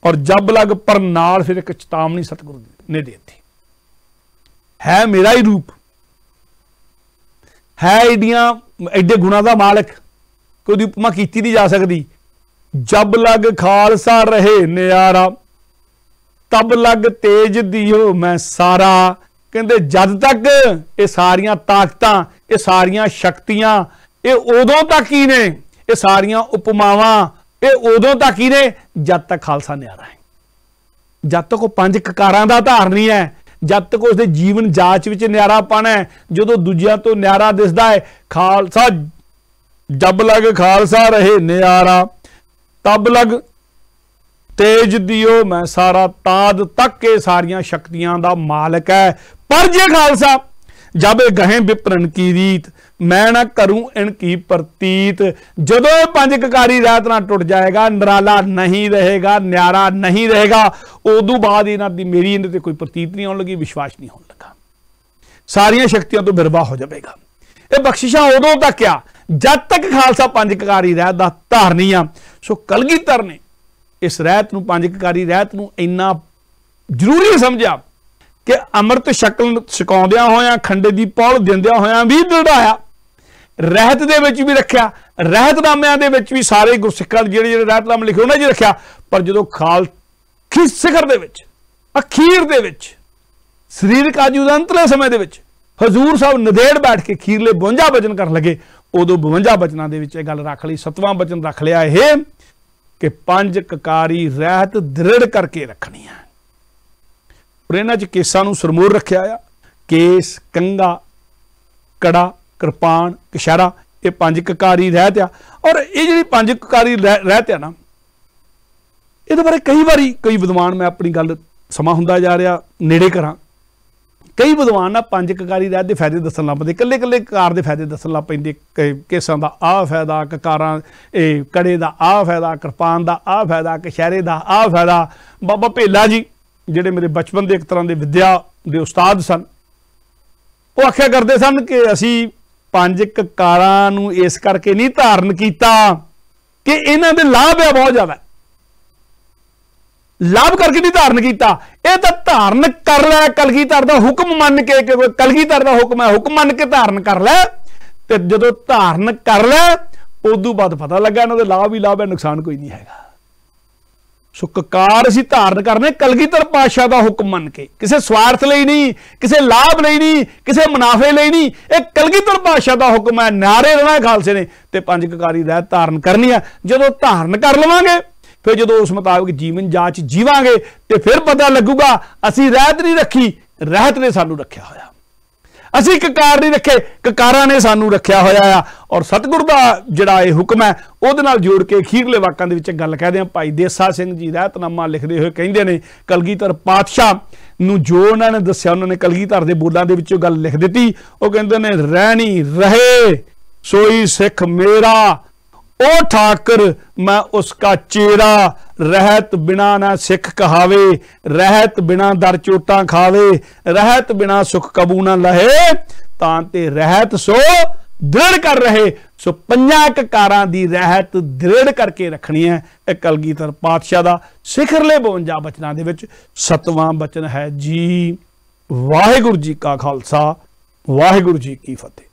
ਔਰ ਜਬ ਲਗ ਪਰ ਨਾਲ ਫਿਰ ਇੱਕ ਚਤਾਵਨੀ ਸਤਿਗੁਰੂ ਨੇ ਦੇ ਦਿੱਤੀ ਹੈ ਮੇਰਾ ਹੀ ਰੂਪ ਹੈ ਇਡੀਆਂ ਐਡੇ ਗੁਣਾ ਦਾ ਮਾਲਕ ਕੋਈ ਦੀ ਉਪਮਾ ਕੀਤੀ ਨਹੀਂ ਜਾ ਸਕਦੀ ਜਬ ਲਗ ਖਾਲਸਾ ਰਹੇ ਨਿਆਰਾ ਤਬ ਲਗ ਤੇਜ ਦਿਓ ਮੈਂ ਸਾਰਾ ਕਹਿੰਦੇ ਜਦ ਤੱਕ ਇਹ ਸਾਰੀਆਂ ਤਾਕਤਾਂ ਇਹ ਸਾਰੀਆਂ ਸ਼ਕਤੀਆਂ ਇਹ ਉਦੋਂ ਤੱਕ ਹੀ ਨੇ ਇਹ ਸਾਰੀਆਂ ਉਪਮਾਵਾਂ ਇਹ ਉਦੋਂ ਤੱਕ ਹੀ ਨੇ ਜਦ ਤੱਕ ਖਾਲਸਾ ਨਿਆਰਾ ਹੈ ਜਦ ਤੱਕ ਉਹ ਪੰਜ ਕਕਾਰਾਂ ਦਾ ਧਾਰਨੀ ਹੈ ਜਦ ਤੱਕ ਦੇ ਜੀਵਨ ਜਾਚ ਵਿੱਚ ਨਿਆਰਾ ਪਾਣਾ ਹੈ ਜਦੋਂ ਦੂਜਿਆਂ ਤੋਂ ਨਿਆਰਾ ਦਿਸਦਾ ਹੈ ਖਾਲਸਾ ਜਬ ਲਗ ਖਾਲਸਾ ਰਹੇ ਨਿਆਰਾ ਤਬ ਲਗ ਤੇਜ ਦਿਓ ਮੈਂ ਸਾਰਾ ਤਾਦ ਤੱਕ ਇਹ ਸਾਰੀਆਂ ਸ਼ਕਤੀਆਂ ਦਾ ਮਾਲਕ ਹੈ ਪਰ ਜੇ ਖਾਲਸਾ ਜਬ ਇਹ ਗਹੇ ਵਿਪਰਨ ਕੀ ਰੀਤ ਮੈਂ ਨਾ ਕਰੂੰ ਇਨ ਕੀ ਪ੍ਰਤੀਤ ਜਦੋਂ ਇਹ ਪੰਜ ਕਕਾਰੀ ਰਾਤ ਨਾਲ ਟੁੱਟ ਜਾਏਗਾ ਨਰਾਲਾ ਨਹੀਂ ਰਹੇਗਾ ਨਿਆਰਾ ਨਹੀਂ ਰਹੇਗਾ ਉਦੋਂ ਬਾਅਦ ਇਹਨਾਂ ਦੀ ਮੇਰੀ ਇਹਨਾਂ ਤੇ ਕੋਈ ਪ੍ਰਤੀਤ ਨਹੀਂ ਆਉਣ ਲੱਗੀ ਵਿਸ਼ਵਾਸ ਨਹੀਂ ਹੋਣ ਲੱਗਾ ਸਾਰੀਆਂ ਸ਼ਕਤੀਆਂ ਤੋਂ ਬਿਰਵਾ ਹੋ ਜਾਵੇਗਾ ਇਹ ਬਖਸ਼ਿਸ਼ਾਂ ਉਦੋਂ ਤੱਕ ਆ ਜਦ ਤੱਕ ਖਾਲਸਾ ਪੰਜ ਕਕਾਰੀ ਰਹਿਤ ਦਾ ਧਾਰਨੀ ਆ ਸੋ ਕਲਗੀਧਰ ਨੇ ਇਸ ਰਹਿਤ ਨੂੰ ਪੰਜ ਕਕਾਰੀ ਰਹਿਤ ਨੂੰ ਇੰਨਾ ਜ਼ਰੂਰੀ ਸਮਝਿਆ ਕਿ ਅੰਮ੍ਰਿਤ ਸ਼ਕਲ ਸਿਕਾਉਂਦਿਆਂ ਹੋਇਆਂ ਖੰਡੇ ਦੀ ਪੌਲ ਦਿੰਦਿਆਂ ਹੋਇਆਂ ਵੀ ਦਿਲਦਾਇਆ ਰਹਿਤ ਦੇ ਵਿੱਚ ਵੀ ਰੱਖਿਆ ਰਹਿਤਨਾਮਿਆਂ ਦੇ ਵਿੱਚ ਵੀ ਸਾਰੇ ਗੁਰਸਿੱਖਾਂ ਦੇ ਜਿਹੜੇ ਜਿਹੜੇ ਰਹਿਤਨਾਮ ਲਿਖੇ ਉਹਨਾਂ 'ਚ ਰੱਖਿਆ ਪਰ ਜਦੋਂ ਖਾਲਸੀ ਸਿਖਰ ਦੇ ਵਿੱਚ ਅਖੀਰ ਦੇ ਵਿੱਚ ਸਰੀਰਕ ਆਜੂ ਦਾ ਅੰਤਲੇ ਸਮੇਂ ਦੇ ਵਿੱਚ ਹਜ਼ੂਰ ਸਾਹਿਬ ਨਦੇੜ ਬੈਠ ਕੇ ਖੀਰਲੇ 52 ਬਚਨ ਕਰਨ ਲੱਗੇ ਉਦੋਂ 52 ਬਚਨਾਂ ਦੇ ਵਿੱਚ ਇਹ ਗੱਲ ਰੱਖ ਲਈ ਸਤਵਾਂ ਬਚਨ ਰੱਖ ਲਿਆ ਇਹ ਕਿ ਪੰਜ ਕਕਾਰੀ ਰਹਿਤ ਦ੍ਰਿੜ ਕਰਕੇ ਰੱਖਣੀ ਹੈ ਔਰ ਇਹਨਾਂ 'ਚ ਕੇਸਾਂ ਨੂੰ ਸਰਮੂਰ ਰੱਖਿਆ ਆ ਕੇਸ ਕੰਗਾ ਕੜਾ ਕਿਰਪਾਨ ਕਿਸ਼ਾਰਾ ਇਹ ਪੰਜ ਕਕਾਰੀ ਰਹਿਤ ਆ ਔਰ ਇਹ ਜਿਹੜੀ ਪੰਜ ਕਕਾਰੀ ਰਹਿਤ ਆ ਨਾ ਇਹਦੇ ਬਾਰੇ ਕਈ ਵਾਰੀ ਕਈ ਵਿਦਵਾਨ ਮੈਂ ਆਪਣੀ ਗੱਲ ਸਮਾਂ ਹੁੰਦਾ ਜਾ ਰਿਹਾ ਨੇੜੇ ਕਰਾਂ ਕਈ ਵਿਦਵਾਨ ਨਾ ਪੰਜ ਕਕਾਰੀ ਰਹਿਤ ਦੇ ਫਾਇਦੇ ਦੱਸਣ ਲੱਗ ਪਏ ਇਕੱਲੇ ਇਕੱਲੇ ਕਕਾਰ ਦੇ ਫਾਇਦੇ ਦੱਸਣ ਲੱਗ ਪੈਂਦੇ ਕੇਸਾਂ ਦਾ ਆਹ ਫਾਇਦਾ ਕਕਾਰਾਂ ਇਹ ਕੜੇ ਦਾ ਆਹ ਫਾਇਦਾ ਕਿਰਪਾਨ ਦਾ ਆਹ ਫਾਇਦਾ ਕਿਸ਼ਾਰੇ ਦਾ ਆਹ ਫਾਇਦਾ ਬਾਬਾ ਭੇਲਾ ਜੀ ਜਿਹੜੇ ਮੇਰੇ ਬਚਪਨ ਦੇ ਇੱਕ ਤਰ੍ਹਾਂ ਦੇ ਵਿਦਿਆ ਦੇ ਉਸਤਾਦ ਸਨ ਉਹ ਆਖਿਆ ਕਰਦੇ ਸਨ ਕਿ ਅਸੀਂ ਪੰਜ ਕਕਾਰਾਂ ਨੂੰ ਇਸ ਕਰਕੇ ਨਹੀਂ ਧਾਰਨ ਕੀਤਾ ਕਿ ਇਹਨਾਂ ਦੇ ਲਾਭ ਆ ਬਹੁਤ ਜ਼ਿਆਦਾ ਲਾਭ ਕਰਕੇ ਨਹੀਂ ਧਾਰਨ ਕੀਤਾ ਇਹ ਤਾਂ ਧਾਰਨ ਕਰ ਲੈ ਕਲਗੀਧਰ ਦਾ ਹੁਕਮ ਮੰਨ ਕੇ ਕਿ ਕਲਗੀਧਰ ਦਾ ਹੁਕਮ ਹੈ ਹੁਕਮ ਮੰਨ ਕੇ ਧਾਰਨ ਕਰ ਲੈ ਤੇ ਜਦੋਂ ਧਾਰਨ ਕਰ ਲੈ ਉਦੋਂ ਬਾਅਦ ਪਤਾ ਲੱਗਾ ਇਹਨਾਂ ਦੇ ਲਾਭ ਹੀ ਲਾਭ ਹੈ ਨੁਕਸਾਨ ਕੋਈ ਨਹੀਂ ਹੈਗਾ ਸੋ ਕਕਾਰ ਅਸੀਂ ਧਾਰਨ ਕਰਨੇ ਕਲਗੀਧਰ ਪਾਸ਼ਾ ਦਾ ਹੁਕਮ ਮੰਨ ਕੇ ਕਿਸੇ ਸਵਾਰਥ ਲਈ ਨਹੀਂ ਕਿਸੇ ਲਾਭ ਲਈ ਨਹੀਂ ਕਿਸੇ ਮੁਨਾਫੇ ਲਈ ਨਹੀਂ ਇਹ ਕਲਗੀਧਰ ਪਾਸ਼ਾ ਦਾ ਹੁਕਮ ਹੈ ਨਾਰੇ ਰਣਾ ਖਾਲਸੇ ਨੇ ਤੇ ਪੰਜ ਕਕਾਰੀ ਰਹਿਤ ਧਾਰਨ ਕਰਨੀ ਆ ਜਦੋਂ ਧਾਰਨ ਕਰ ਲਵਾਂਗੇ ਫਿਰ ਜਦੋਂ ਉਸ ਮੁਤਾਬਕ ਜੀਵਨ ਜਾਚ ਜੀਵਾਂਗੇ ਤੇ ਫਿਰ ਪਤਾ ਲੱਗੂਗਾ ਅਸੀਂ ਰਹਿਤ ਨਹੀਂ ਰੱਖੀ ਰਹਿਤ ਨੇ ਸਾਨੂੰ ਰੱਖਿਆ ਹੋਇਆ ਅਸੀਂ ਕਕਾਰ ਨਹੀਂ ਰੱਖੇ ਕਕਾਰਾਂ ਨੇ ਸਾਨੂੰ ਰੱਖਿਆ ਹੋਇਆ ਆ ਔਰ ਸਤਿਗੁਰ ਦਾ ਜਿਹੜਾ ਇਹ ਹੁਕਮ ਹੈ ਉਹਦੇ ਨਾਲ ਜੋੜ ਕੇ ਖੀਰਲੇ ਵਾਕਾਂ ਦੇ ਵਿੱਚ ਗੱਲ ਕਹਦੇ ਆ ਭਾਈ ਦੇਸਾ ਸਿੰਘ ਜੀ ਦਾ ਤਨਮਾ ਲਿਖਦੇ ਹੋਏ ਕਹਿੰਦੇ ਨੇ ਕਲਗੀਧਰ ਪਾਤਸ਼ਾਹ ਨੂੰ ਜੋ ਉਹਨਾਂ ਨੇ ਦੱਸਿਆ ਉਹਨਾਂ ਨੇ ਕਲਗੀਧਰ ਦੇ ਬੋਲਾਂ ਦੇ ਵਿੱਚੋਂ ਗੱਲ ਲਿਖ ਦਿੱਤੀ ਉਹ ਕਹਿੰਦੇ ਨੇ ਰਹਿਣੀ ਰਹੇ ਸੋਈ ਸਿੱਖ ਮੇਰਾ ਉਹ ਠਾਕਰ ਮੈਂ ਉਸ ਕਾ ਚੇਰਾ ਰਹਿਤ ਬਿਨਾ ਨਾ ਸਿੱਖ ਕਹਾਵੇ ਰਹਿਤ ਬਿਨਾ ਦਰ ਚੋਟਾਂ ਖਾਵੇ ਰਹਿਤ ਬਿਨਾ ਸੁਖ ਕਬੂ ਨਾ ਲਹੇ ਤਾਂ ਤੇ ਰਹਿਤ ਸੋ ਦ੍ਰਿੜ ਕਰ ਰਹੇ ਸੋ ਪੰਜਾਂ ਕਾਰਾਂ ਦੀ ਰਹਿਤ ਦ੍ਰਿੜ ਕਰਕੇ ਰੱਖਣੀ ਹੈ ਇਹ ਕਲਗੀਧਰ ਪਾਤਸ਼ਾਹ ਦਾ ਸਿਖਰਲੇ 52 ਬਚਨਾਂ ਦੇ ਵਿੱਚ ਸਤਵਾਂ ਬਚਨ ਹੈ ਜੀ ਵਾਹਿਗੁਰੂ ਜੀ ਕਾ ਖਾਲਸਾ ਵਾਹਿਗੁਰੂ ਜੀ ਕੀ ਫਤਿਹ